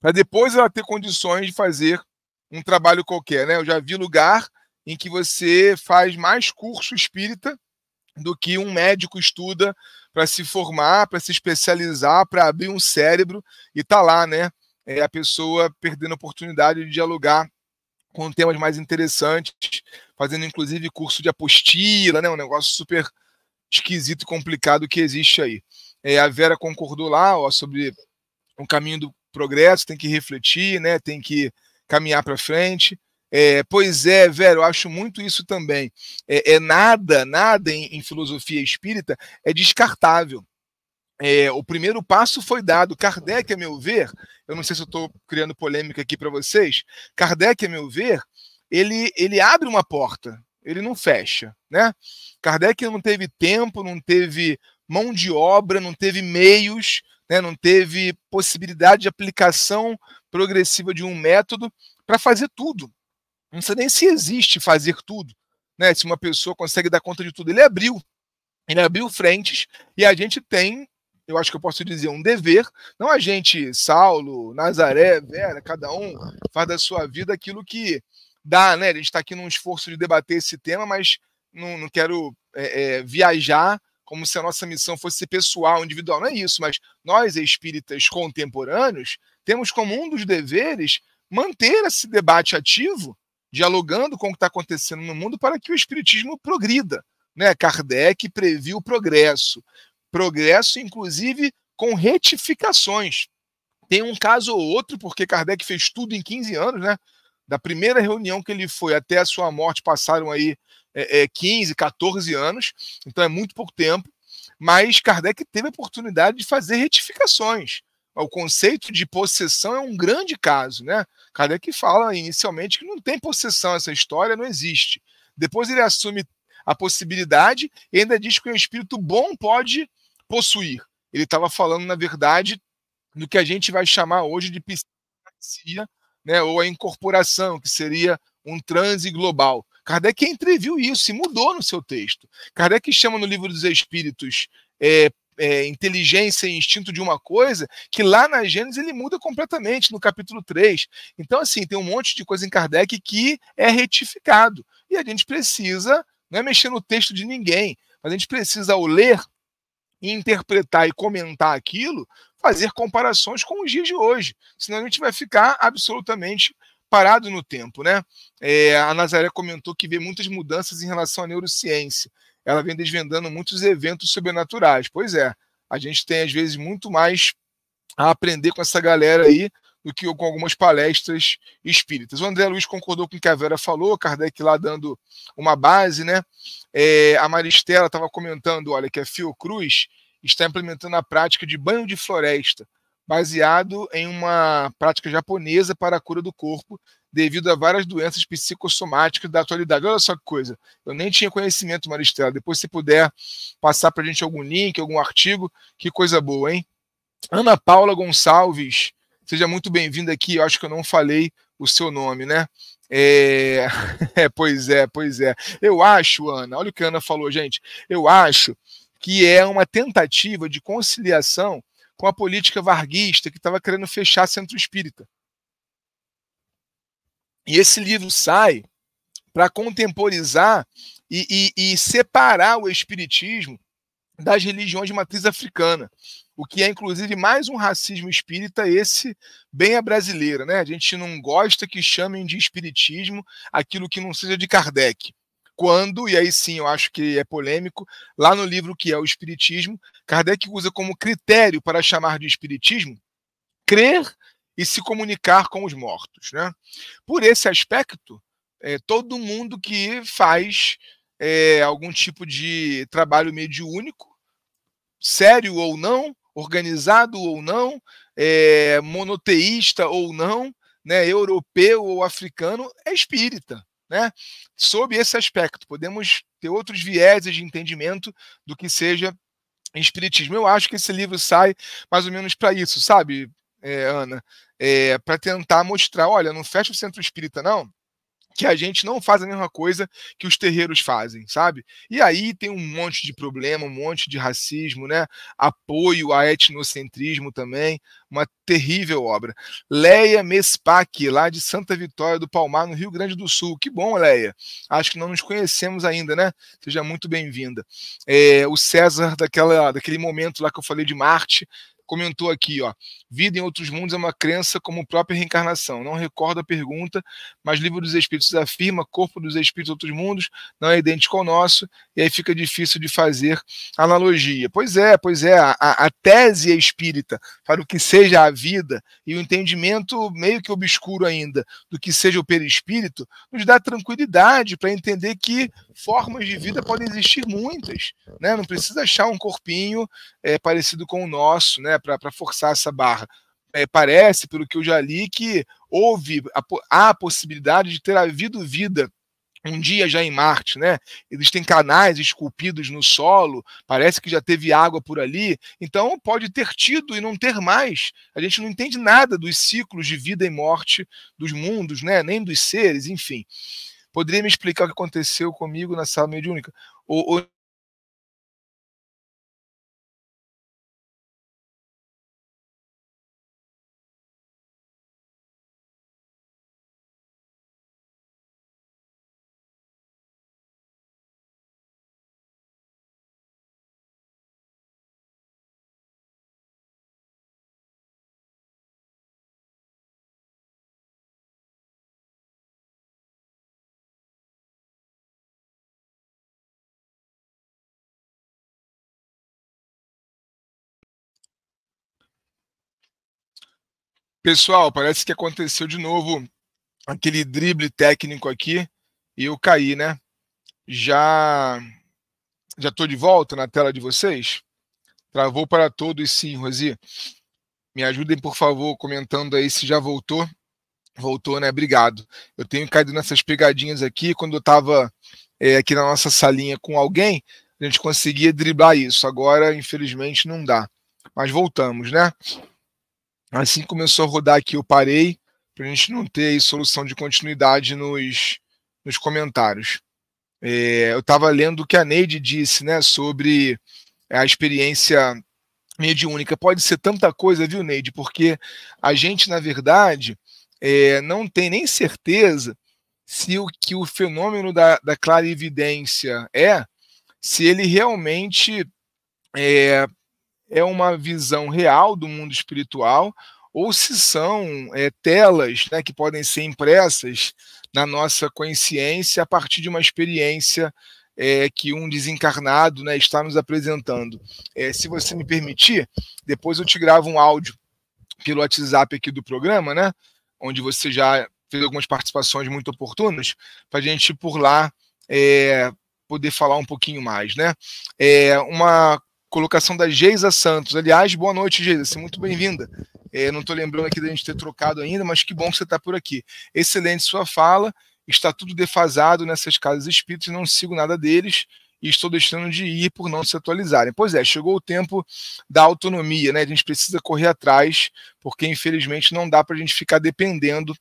para depois ela ter condições de fazer um trabalho qualquer, né? Eu já vi lugar em que você faz mais curso espírita do que um médico estuda para se formar, para se especializar, para abrir um cérebro e tá lá, né? É a pessoa perdendo a oportunidade de dialogar com temas mais interessantes, fazendo inclusive curso de apostila, né? Um negócio super esquisito e complicado que existe aí. É, a Vera concordou lá ó, sobre o caminho do progresso, tem que refletir, né? Tem que caminhar para frente. É, pois é, velho, eu acho muito isso também. É, é nada, nada em, em filosofia espírita é descartável. É, o primeiro passo foi dado. Kardec, a meu ver, eu não sei se eu estou criando polêmica aqui para vocês, Kardec, a meu ver, ele, ele abre uma porta, ele não fecha. Né? Kardec não teve tempo, não teve mão de obra, não teve meios, né? não teve possibilidade de aplicação progressiva de um método para fazer tudo. Não sei nem se existe fazer tudo, né? Se uma pessoa consegue dar conta de tudo. Ele abriu, ele abriu frentes e a gente tem, eu acho que eu posso dizer, um dever. Não a gente, Saulo, Nazaré, Vera, cada um faz da sua vida aquilo que dá, né? A gente está aqui num esforço de debater esse tema, mas não, não quero é, é, viajar como se a nossa missão fosse pessoal, individual. Não é isso, mas nós, espíritas contemporâneos, temos como um dos deveres manter esse debate ativo dialogando com o que está acontecendo no mundo para que o espiritismo progrida. Né? Kardec previu o progresso. Progresso, inclusive, com retificações. Tem um caso ou outro, porque Kardec fez tudo em 15 anos, né? Da primeira reunião que ele foi até a sua morte passaram aí é, é, 15, 14 anos, então é muito pouco tempo. Mas Kardec teve a oportunidade de fazer retificações o conceito de possessão é um grande caso, né? Kardec fala inicialmente que não tem possessão, essa história não existe. Depois ele assume a possibilidade e ainda diz que o espírito bom pode possuir. Ele estava falando, na verdade, do que a gente vai chamar hoje de psicopatia, né, ou a incorporação, que seria um transe global. Kardec entreviu isso e mudou no seu texto. Kardec chama no Livro dos Espíritos é, é, inteligência e instinto de uma coisa, que lá na Gênesis ele muda completamente no capítulo 3. Então, assim, tem um monte de coisa em Kardec que é retificado. E a gente precisa, não é mexer no texto de ninguém, mas a gente precisa, ao ler, interpretar e comentar aquilo, fazer comparações com os dias de hoje. Senão a gente vai ficar absolutamente parado no tempo, né? É, a Nazaré comentou que vê muitas mudanças em relação à neurociência ela vem desvendando muitos eventos sobrenaturais. Pois é, a gente tem às vezes muito mais a aprender com essa galera aí do que com algumas palestras espíritas. O André Luiz concordou com o que a Vera falou, Kardec lá dando uma base, né? É, a Maristela estava comentando, olha, que a Fiocruz está implementando a prática de banho de floresta, baseado em uma prática japonesa para a cura do corpo, devido a várias doenças psicossomáticas da atualidade. Olha só que coisa, eu nem tinha conhecimento, Maristela. Depois, se puder passar para a gente algum link, algum artigo, que coisa boa, hein? Ana Paula Gonçalves, seja muito bem-vinda aqui. Eu acho que eu não falei o seu nome, né? É... é, pois é, pois é. Eu acho, Ana, olha o que a Ana falou, gente. Eu acho que é uma tentativa de conciliação com a política varguista que estava querendo fechar centro espírita. E esse livro sai para contemporizar e, e, e separar o Espiritismo das religiões de matriz africana o que é inclusive mais um racismo espírita, esse bem a brasileira, né? A gente não gosta que chamem de espiritismo aquilo que não seja de Kardec. Quando, e aí sim eu acho que é polêmico, lá no livro que é o Espiritismo, Kardec usa como critério para chamar de espiritismo crer e se comunicar com os mortos. Né? Por esse aspecto, é, todo mundo que faz é, algum tipo de trabalho mediúnico, sério ou não, organizado ou não, é, monoteísta ou não, né, europeu ou africano, é espírita. Né? Sob esse aspecto, podemos ter outros vieses de entendimento do que seja espiritismo. Eu acho que esse livro sai mais ou menos para isso, sabe? é, Ana, é, para tentar mostrar: olha, não fecha o centro espírita, não, que a gente não faz a mesma coisa que os terreiros fazem, sabe? E aí tem um monte de problema, um monte de racismo, né? Apoio a etnocentrismo também, uma terrível obra. Leia Mespac, lá de Santa Vitória do Palmar, no Rio Grande do Sul. Que bom, Leia. Acho que não nos conhecemos ainda, né? Seja muito bem-vinda. É, o César, daquela, daquele momento lá que eu falei de Marte, comentou aqui, ó. Vida em outros mundos é uma crença como própria reencarnação. Não recordo a pergunta, mas Livro dos Espíritos afirma corpo dos espíritos de outros mundos não é idêntico ao nosso, e aí fica difícil de fazer analogia. Pois é, pois é, a, a tese é espírita para o que seja a vida e o entendimento meio que obscuro ainda do que seja o perispírito nos dá tranquilidade para entender que formas de vida podem existir muitas, né? Não precisa achar um corpinho é, parecido com o nosso, né? Né, para forçar essa barra. É, parece, pelo que eu já li, que houve a, há a possibilidade de ter havido vida um dia já em Marte, né? Eles têm canais esculpidos no solo, parece que já teve água por ali, então pode ter tido e não ter mais. A gente não entende nada dos ciclos de vida e morte dos mundos, né? Nem dos seres, enfim. Poderia me explicar o que aconteceu comigo na sala mediúnica? Pessoal, parece que aconteceu de novo aquele drible técnico aqui e eu caí, né? Já já estou de volta na tela de vocês? Travou para todos, sim, Rosi. Me ajudem, por favor, comentando aí se já voltou. Voltou, né? Obrigado. Eu tenho caído nessas pegadinhas aqui. Quando eu estava é, aqui na nossa salinha com alguém, a gente conseguia driblar isso. Agora, infelizmente, não dá. Mas voltamos, né? Assim que começou a rodar aqui, eu parei, para a gente não ter aí solução de continuidade nos, nos comentários. É, eu estava lendo o que a Neide disse né, sobre a experiência mediúnica. Pode ser tanta coisa, viu, Neide? Porque a gente, na verdade, é, não tem nem certeza se o que o fenômeno da, da clarividência é, se ele realmente é, é uma visão real do mundo espiritual ou se são é, telas né, que podem ser impressas na nossa consciência a partir de uma experiência é, que um desencarnado né, está nos apresentando. É, se você me permitir, depois eu te gravo um áudio pelo WhatsApp aqui do programa, né, onde você já fez algumas participações muito oportunas, para a gente por lá é, poder falar um pouquinho mais. Né? É, uma Colocação da Geisa Santos. Aliás, boa noite, Geisa. Seja muito bem-vinda. É, não estou lembrando aqui da gente ter trocado ainda, mas que bom que você está por aqui. Excelente sua fala. Está tudo defasado nessas casas espíritas, e não sigo nada deles e estou deixando de ir por não se atualizarem. Pois é, chegou o tempo da autonomia, né? A gente precisa correr atrás, porque infelizmente não dá para a gente ficar dependendo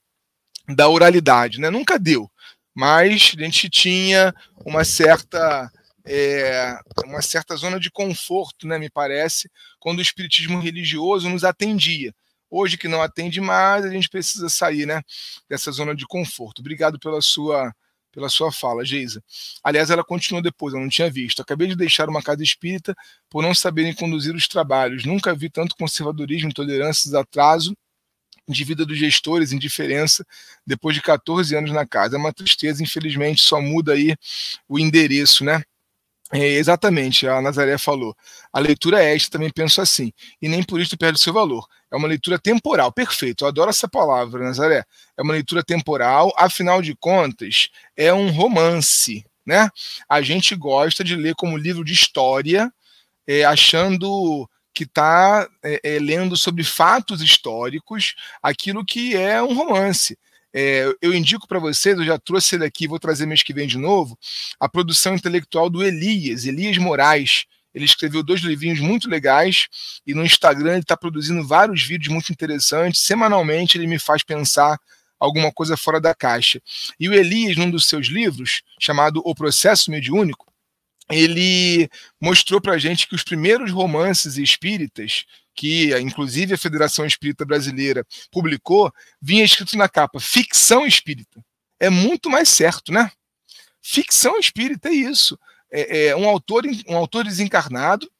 da oralidade, né? Nunca deu, mas a gente tinha uma certa é, uma certa zona de conforto, né, me parece, quando o espiritismo religioso nos atendia. Hoje que não atende mais, a gente precisa sair né, dessa zona de conforto. Obrigado pela sua pela sua fala, Geisa. Aliás, ela continuou depois, eu não tinha visto. Acabei de deixar uma casa espírita por não saberem conduzir os trabalhos. Nunca vi tanto conservadorismo, intolerância, atraso de vida dos gestores, indiferença, depois de 14 anos na casa. É uma tristeza, infelizmente, só muda aí o endereço, né? É, exatamente, a Nazaré falou. A leitura é esta, também penso assim, e nem por isso perde o seu valor. É uma leitura temporal, perfeito, eu adoro essa palavra, Nazaré. É uma leitura temporal, afinal de contas, é um romance, né? A gente gosta de ler como livro de história, é, achando que está é, é, lendo sobre fatos históricos aquilo que é um romance. É, eu indico para vocês, eu já trouxe ele aqui, vou trazer mês que vem de novo, a produção intelectual do Elias, Elias Moraes. Ele escreveu dois livrinhos muito legais e no Instagram ele está produzindo vários vídeos muito interessantes. Semanalmente ele me faz pensar alguma coisa fora da caixa. E o Elias, num dos seus livros, chamado O Processo Mediúnico, ele mostrou para gente que os primeiros romances espíritas que inclusive a Federação Espírita Brasileira publicou, vinha escrito na capa: ficção espírita. É muito mais certo, né? Ficção espírita é isso. É, é um, autor, um autor desencarnado,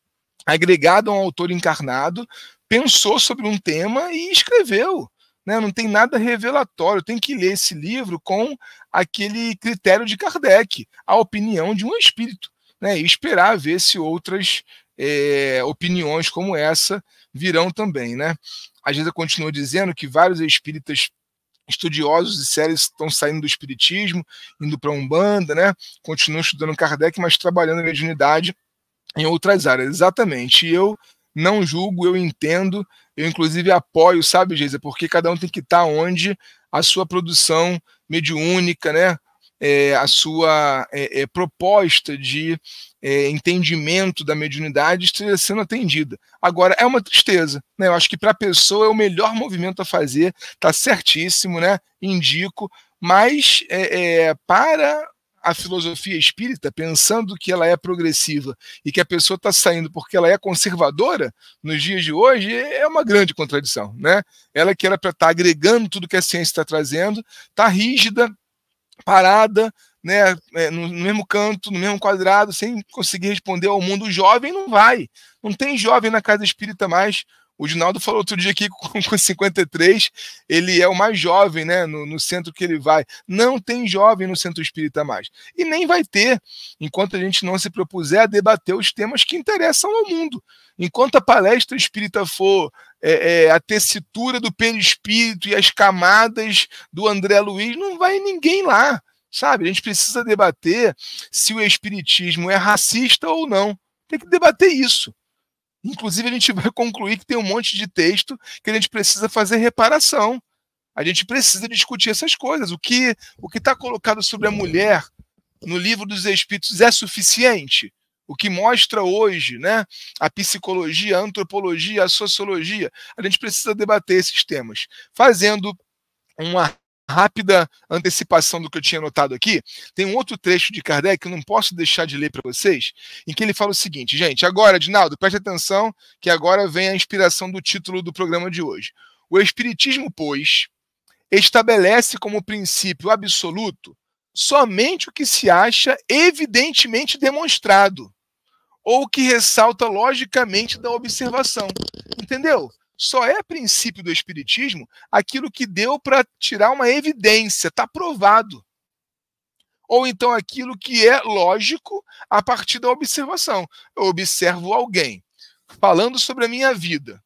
agregado a um autor encarnado, pensou sobre um tema e escreveu. Né? Não tem nada revelatório. Tem que ler esse livro com aquele critério de Kardec, a opinião de um espírito, né? e esperar ver se outras é, opiniões como essa virão também, né? A Gisa continua dizendo que vários espíritas estudiosos e sérios estão saindo do espiritismo, indo para a Umbanda, né? Continuam estudando Kardec, mas trabalhando em mediunidade em outras áreas. Exatamente. E eu não julgo, eu entendo, eu inclusive apoio, sabe, Geisa? Porque cada um tem que estar tá onde a sua produção mediúnica, né? É, a sua é, é, proposta de é, entendimento da mediunidade esteja sendo atendida. Agora, é uma tristeza. Né? Eu acho que para a pessoa é o melhor movimento a fazer, Tá certíssimo, né? indico, mas é, é, para a filosofia espírita, pensando que ela é progressiva e que a pessoa está saindo porque ela é conservadora nos dias de hoje, é uma grande contradição. Né? Ela que era para estar tá agregando tudo que a ciência está trazendo, está rígida, parada, né, é, no mesmo canto, no mesmo quadrado, sem conseguir responder ao mundo jovem, não vai. Não tem jovem na casa espírita mais. O Ginaldo falou outro dia aqui com, com 53, ele é o mais jovem, né? No, no, centro que ele vai. Não tem jovem no centro espírita mais. E nem vai ter, enquanto a gente não se propuser a debater os temas que interessam ao mundo. Enquanto a palestra espírita for é, é, a tessitura do perispírito e as camadas do André Luiz, não vai ninguém lá sabe? A gente precisa debater se o espiritismo é racista ou não. Tem que debater isso. Inclusive, a gente vai concluir que tem um monte de texto que a gente precisa fazer reparação. A gente precisa discutir essas coisas. O que o que está colocado sobre a mulher no livro dos Espíritos é suficiente? O que mostra hoje, né? A psicologia, a antropologia, a sociologia. A gente precisa debater esses temas, fazendo uma rápida antecipação do que eu tinha anotado aqui, tem um outro trecho de Kardec que eu não posso deixar de ler para vocês, em que ele fala o seguinte, gente, agora, Dinaldo, preste atenção, que agora vem a inspiração do título do programa de hoje. O Espiritismo, pois, estabelece como princípio absoluto somente o que se acha evidentemente demonstrado ou que ressalta logicamente da observação. Entendeu? só é princípio do Espiritismo aquilo que deu para tirar uma evidência, está provado. Ou então aquilo que é lógico a partir da observação. Eu observo alguém falando sobre a minha vida,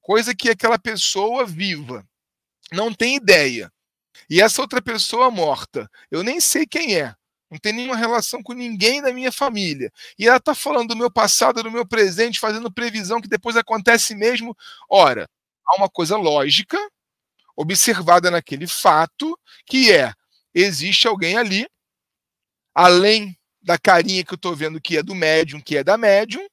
coisa que aquela pessoa viva não tem ideia. E essa outra pessoa morta, eu nem sei quem é, não tem nenhuma relação com ninguém da minha família. E ela está falando do meu passado, do meu presente, fazendo previsão que depois acontece mesmo. Ora, há uma coisa lógica observada naquele fato, que é: existe alguém ali, além da carinha que eu estou vendo que é do médium, que é da médium,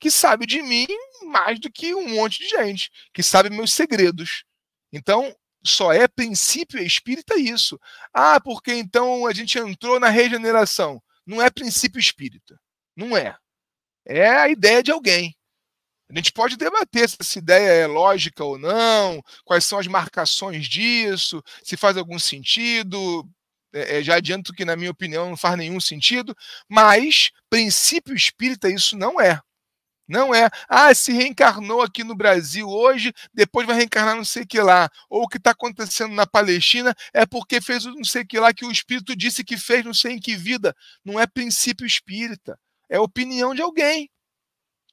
que sabe de mim mais do que um monte de gente, que sabe meus segredos. Então, só é princípio é espírita é isso. Ah, porque então a gente entrou na regeneração. Não é princípio espírita. Não é. É a ideia de alguém. A gente pode debater se essa ideia é lógica ou não, quais são as marcações disso, se faz algum sentido. É, é já adianto que, na minha opinião, não faz nenhum sentido, mas princípio espírita isso não é. Não é, ah, se reencarnou aqui no Brasil hoje, depois vai reencarnar não sei que lá. Ou o que está acontecendo na Palestina é porque fez não sei que lá que o espírito disse que fez não sei em que vida. Não é princípio espírita, é opinião de alguém.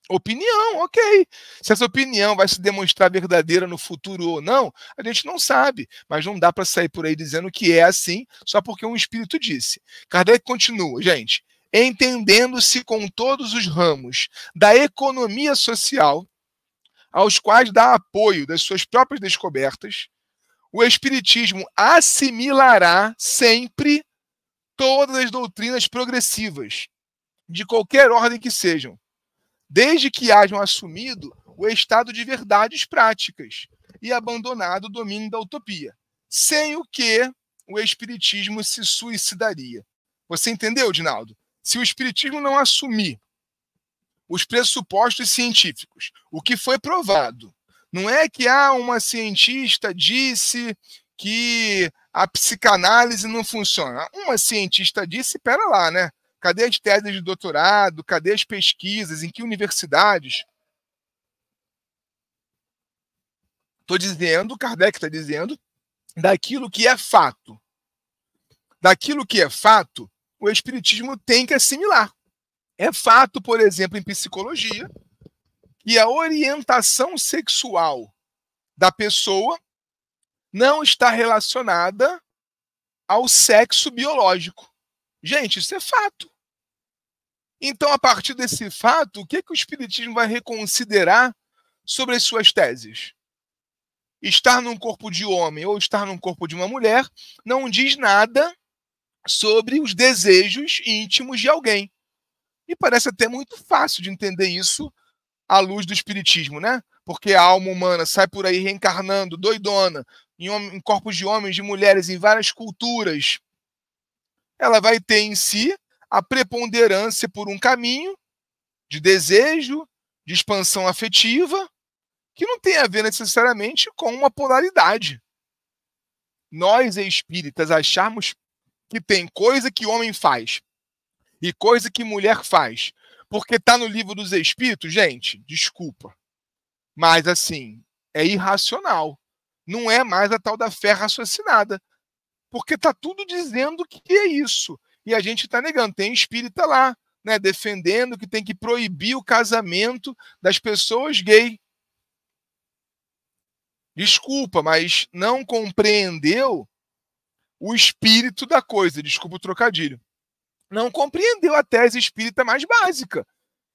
Opinião, ok. Se essa opinião vai se demonstrar verdadeira no futuro ou não, a gente não sabe, mas não dá para sair por aí dizendo que é assim só porque um espírito disse. Kardec continua, gente entendendo-se com todos os ramos da economia social, aos quais dá apoio das suas próprias descobertas, o Espiritismo assimilará sempre todas as doutrinas progressivas, de qualquer ordem que sejam, desde que hajam assumido o estado de verdades práticas e abandonado o domínio da utopia, sem o que o Espiritismo se suicidaria. Você entendeu, Dinaldo? se o Espiritismo não assumir os pressupostos científicos, o que foi provado, não é que ah, uma cientista disse que a psicanálise não funciona. Uma cientista disse, pera lá, né? Cadê as teses de doutorado? Cadê as pesquisas? Em que universidades? Estou dizendo, Kardec está dizendo, daquilo que é fato. Daquilo que é fato, o espiritismo tem que assimilar. É fato, por exemplo, em psicologia, que a orientação sexual da pessoa não está relacionada ao sexo biológico. Gente, isso é fato. Então, a partir desse fato, o que, é que o Espiritismo vai reconsiderar sobre as suas teses? Estar num corpo de homem ou estar num corpo de uma mulher não diz nada sobre os desejos íntimos de alguém. E parece até muito fácil de entender isso à luz do espiritismo, né? Porque a alma humana sai por aí reencarnando, doidona, em, em corpos de homens, de mulheres, em várias culturas. Ela vai ter em si a preponderância por um caminho de desejo, de expansão afetiva, que não tem a ver necessariamente com uma polaridade. Nós, espíritas, acharmos que tem coisa que homem faz e coisa que mulher faz. Porque tá no livro dos Espíritos, gente, desculpa. Mas assim, é irracional. Não é mais a tal da fé raciocinada. Porque tá tudo dizendo que é isso. E a gente está negando. Tem espírita lá, né, defendendo que tem que proibir o casamento das pessoas gay. Desculpa, mas não compreendeu o espírito da coisa, desculpa o trocadilho. Não compreendeu a tese espírita mais básica,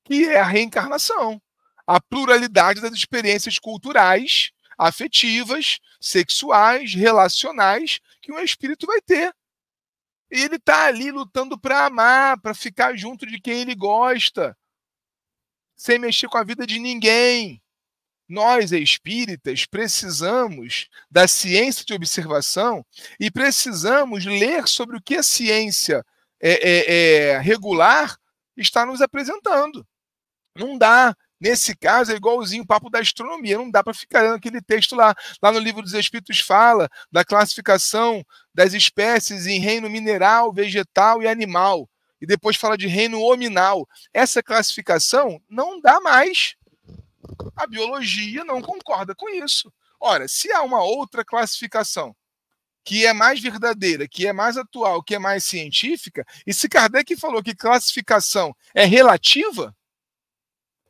que é a reencarnação, a pluralidade das experiências culturais, afetivas, sexuais, relacionais que um espírito vai ter. E ele está ali lutando para amar, para ficar junto de quem ele gosta, sem mexer com a vida de ninguém nós espíritas precisamos da ciência de observação e precisamos ler sobre o que a ciência é, é, é, regular está nos apresentando. Não dá. Nesse caso, é igualzinho o papo da astronomia. Não dá para ficar lendo aquele texto lá. Lá no Livro dos Espíritos fala da classificação das espécies em reino mineral, vegetal e animal. E depois fala de reino hominal. Essa classificação não dá mais. A biologia não concorda com isso. Ora, se há uma outra classificação que é mais verdadeira, que é mais atual, que é mais científica, e se Kardec falou que classificação é relativa,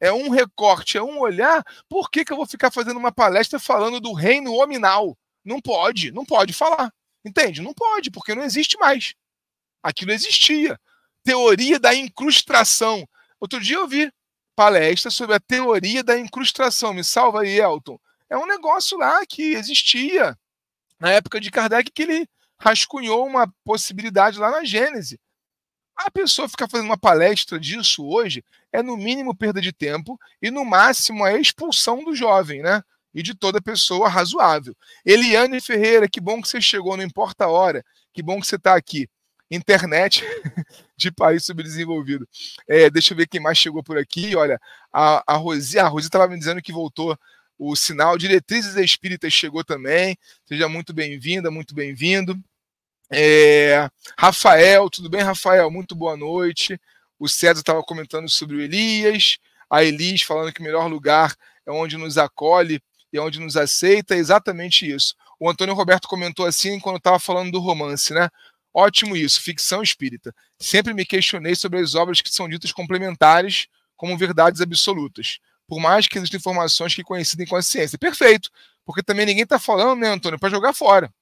é um recorte, é um olhar, por que, que eu vou ficar fazendo uma palestra falando do reino hominal? Não pode, não pode falar. Entende? Não pode, porque não existe mais. Aquilo existia. Teoria da incrustação. Outro dia eu vi palestra sobre a teoria da incrustação. Me salva aí, Elton. É um negócio lá que existia na época de Kardec que ele rascunhou uma possibilidade lá na Gênese. A pessoa ficar fazendo uma palestra disso hoje é no mínimo perda de tempo e no máximo a expulsão do jovem, né? E de toda pessoa razoável. Eliane Ferreira, que bom que você chegou, não importa a hora, que bom que você está aqui internet de país subdesenvolvido. É, deixa eu ver quem mais chegou por aqui. Olha, a, a Rosi, a Rosi estava me dizendo que voltou o sinal. Diretrizes Espíritas chegou também. Seja muito bem-vinda, muito bem-vindo. É, Rafael, tudo bem, Rafael? Muito boa noite. O César estava comentando sobre o Elias. A Elis falando que o melhor lugar é onde nos acolhe e é onde nos aceita. É exatamente isso. O Antônio Roberto comentou assim quando estava falando do romance, né? Ótimo isso, ficção espírita. Sempre me questionei sobre as obras que são ditas complementares como verdades absolutas, por mais que existam informações que coincidem com a ciência. Perfeito, porque também ninguém está falando, né, Antônio, para jogar fora.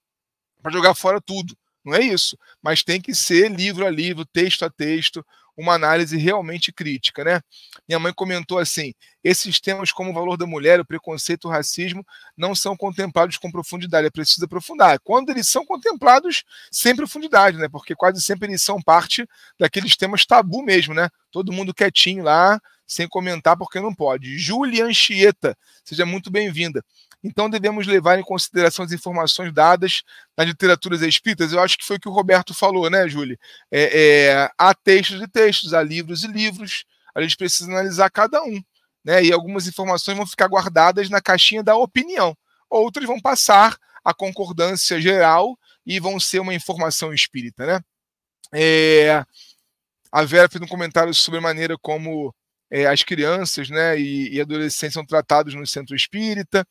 Para jogar fora tudo. Não é isso. Mas tem que ser livro a livro, texto a texto, uma análise realmente crítica, né? Minha mãe comentou assim: esses temas como o valor da mulher, o preconceito, o racismo não são contemplados com profundidade, é preciso aprofundar. Quando eles são contemplados, sem profundidade, né? Porque quase sempre eles são parte daqueles temas tabu mesmo, né? Todo mundo quietinho lá, sem comentar porque não pode. Julian Chieta, seja muito bem-vinda. Então devemos levar em consideração as informações dadas nas literaturas espíritas. Eu acho que foi o que o Roberto falou, né, Júlia? É, é, há textos e textos, há livros e livros. A gente precisa analisar cada um. Né? E algumas informações vão ficar guardadas na caixinha da opinião. Outras vão passar a concordância geral e vão ser uma informação espírita, né? É, a Vera fez um comentário sobre a maneira como é, as crianças né, e, e, adolescentes são tratados no centro espírita.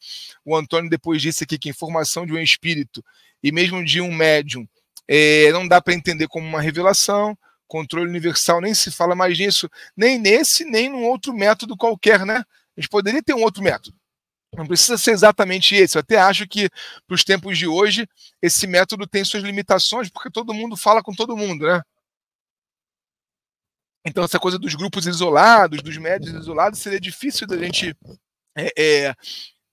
O Antônio depois disse aqui que informação de um espírito e mesmo de um médium é, não dá para entender como uma revelação. Controle universal, nem se fala mais nisso, nem nesse, nem num outro método qualquer, né? A gente poderia ter um outro método. Não precisa ser exatamente esse. Eu até acho que, para os tempos de hoje, esse método tem suas limitações, porque todo mundo fala com todo mundo, né? Então, essa coisa dos grupos isolados, dos médios isolados, seria difícil da gente é é,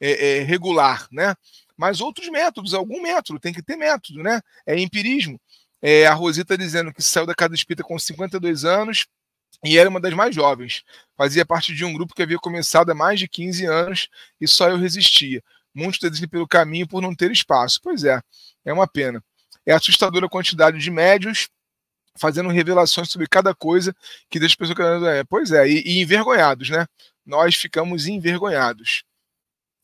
é, é, regular, né? Mas outros métodos, algum método, tem que ter método, né? É empirismo. É, a Rosita dizendo que saiu da casa espírita com 52 anos, e era uma das mais jovens. Fazia parte de um grupo que havia começado há mais de 15 anos e só eu resistia. Muitos desistem pelo caminho por não ter espaço. Pois é, é uma pena. É assustadora a quantidade de médios fazendo revelações sobre cada coisa que deixa a pessoa É, pois é, e, e, envergonhados, né? Nós ficamos envergonhados.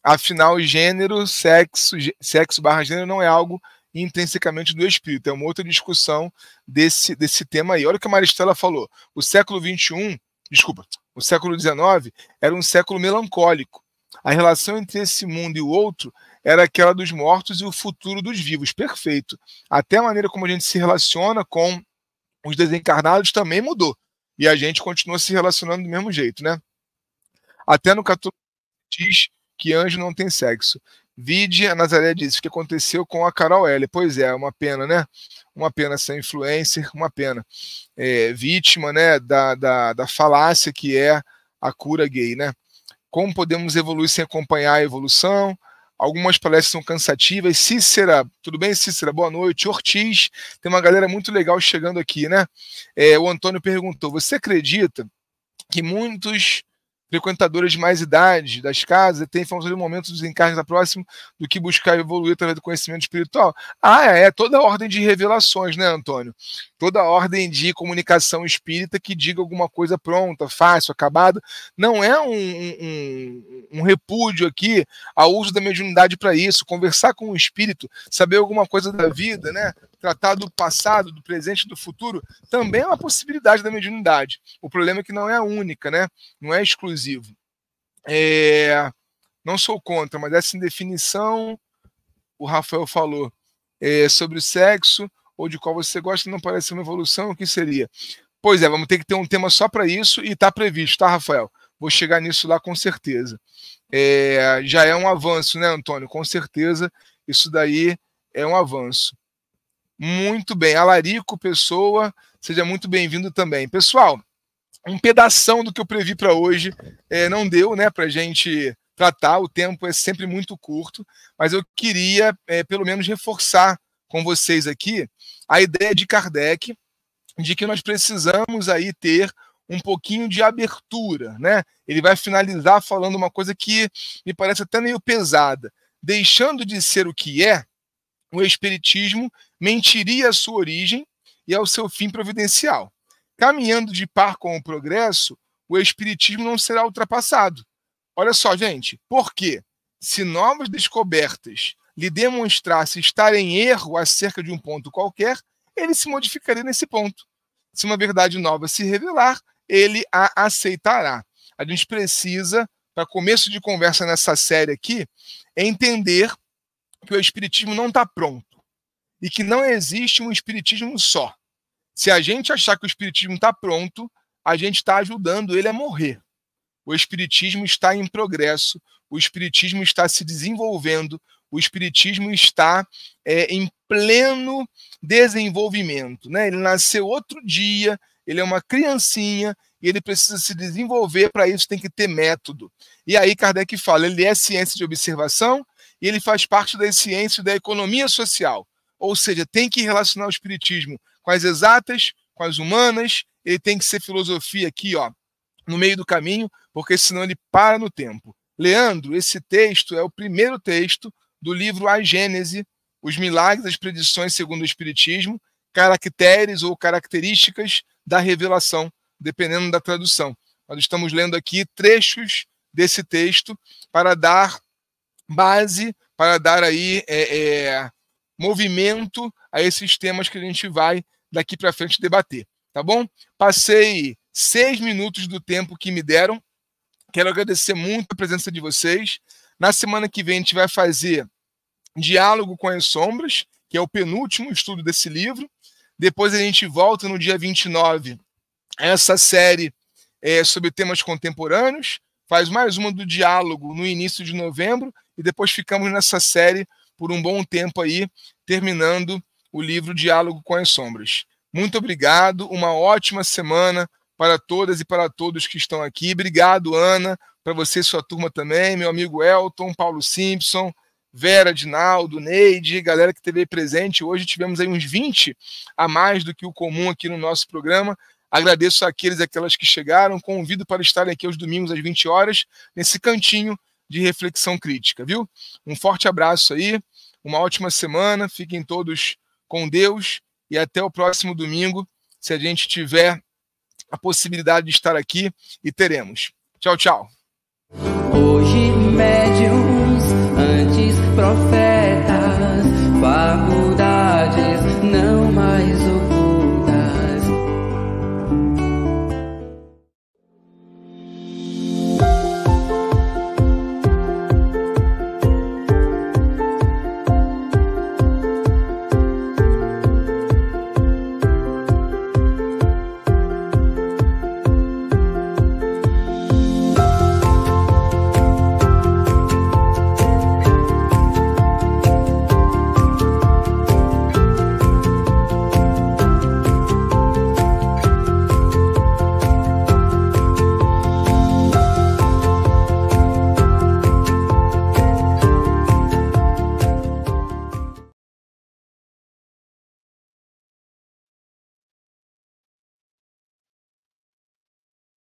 Afinal, gênero, sexo, sexo barra gênero não é algo intrinsecamente do espírito. É uma outra discussão desse, desse tema aí. Olha o que a Maristela falou. O século XXI, desculpa, o século XIX era um século melancólico. A relação entre esse mundo e o outro era aquela dos mortos e o futuro dos vivos. Perfeito. Até a maneira como a gente se relaciona com os desencarnados também mudou. E a gente continua se relacionando do mesmo jeito, né? Até no católico diz que anjo não tem sexo. Vide, a Nazaré disse o que aconteceu com a Carol L. Pois é, uma pena, né? Uma pena ser influencer, uma pena. É, vítima, né, da, da, da falácia que é a cura gay, né? Como podemos evoluir sem acompanhar a evolução? Algumas palestras são cansativas. Cícera, tudo bem, Cícera? Boa noite. Ortiz, tem uma galera muito legal chegando aqui, né? É, o Antônio perguntou: você acredita que muitos frequentadoras de mais idade das casas têm função do momentos dos encargos da próxima do que buscar evoluir através do conhecimento espiritual. Ah, é, é toda a ordem de revelações, né, Antônio? Toda a ordem de comunicação espírita que diga alguma coisa pronta, fácil, acabada. Não é um, um, um repúdio aqui ao uso da mediunidade para isso. Conversar com o espírito, saber alguma coisa da vida, né? tratar do passado, do presente e do futuro, também é uma possibilidade da mediunidade. O problema é que não é a única, né? não é exclusivo. É... Não sou contra, mas essa indefinição, o Rafael falou, é sobre o sexo ou de qual você gosta, não parece ser uma evolução, o que seria? Pois é, vamos ter que ter um tema só para isso e está previsto, tá, Rafael? Vou chegar nisso lá com certeza. É, já é um avanço, né, Antônio? Com certeza, isso daí é um avanço. Muito bem. Alarico Pessoa, seja muito bem-vindo também. Pessoal, um pedaço do que eu previ para hoje é, não deu, né, para gente tratar. O tempo é sempre muito curto, mas eu queria, é, pelo menos, reforçar com vocês aqui a ideia de Kardec de que nós precisamos aí ter um pouquinho de abertura, né? Ele vai finalizar falando uma coisa que me parece até meio pesada, deixando de ser o que é, o espiritismo mentiria à sua origem e ao seu fim providencial. Caminhando de par com o progresso, o Espiritismo não será ultrapassado. Olha só, gente, porque se novas descobertas lhe demonstrasse estar em erro acerca de um ponto qualquer, ele se modificaria nesse ponto. Se uma verdade nova se revelar, ele a aceitará. A gente precisa, para começo de conversa nessa série aqui, entender que o Espiritismo não está pronto e que não existe um espiritismo só. Se a gente achar que o espiritismo está pronto, a gente está ajudando ele a morrer. O espiritismo está em progresso, o espiritismo está se desenvolvendo, o espiritismo está é, em pleno desenvolvimento. Né? Ele nasceu outro dia, ele é uma criancinha e ele precisa se desenvolver, para isso tem que ter método. E aí Kardec fala, ele é ciência de observação e ele faz parte da ciência da economia social. Ou seja, tem que relacionar o espiritismo com as exatas, com as humanas, ele tem que ser filosofia aqui, ó, no meio do caminho, porque senão ele para no tempo. Leandro, esse texto é o primeiro texto do livro A Gênese, Os Milagres, as Predições segundo o Espiritismo, Caracteres ou Características da Revelação, dependendo da tradução. Nós estamos lendo aqui trechos desse texto para dar base, para dar aí é, é, movimento a esses temas que a gente vai daqui para frente debater, tá bom? Passei seis minutos do tempo que me deram. Quero agradecer muito a presença de vocês. Na semana que vem a gente vai fazer Diálogo com as Sombras, que é o penúltimo estudo desse livro. Depois a gente volta no dia 29 essa série é, sobre temas contemporâneos. Faz mais uma do diálogo no início de novembro e depois ficamos nessa série por um bom tempo aí, terminando o livro Diálogo com as Sombras. Muito obrigado, uma ótima semana para todas e para todos que estão aqui. Obrigado, Ana, para você e sua turma também, meu amigo Elton, Paulo Simpson, Vera, Dinaldo, Neide, galera que teve presente. Hoje tivemos aí uns 20 a mais do que o comum aqui no nosso programa. Agradeço àqueles e aquelas que chegaram. Convido para estarem aqui aos domingos às 20 horas, nesse cantinho de reflexão crítica, viu? Um forte abraço aí, uma ótima semana, fiquem todos com Deus e até o próximo domingo, se a gente tiver a possibilidade de estar aqui e teremos. Tchau, tchau. Hoje médiums, antes profetas,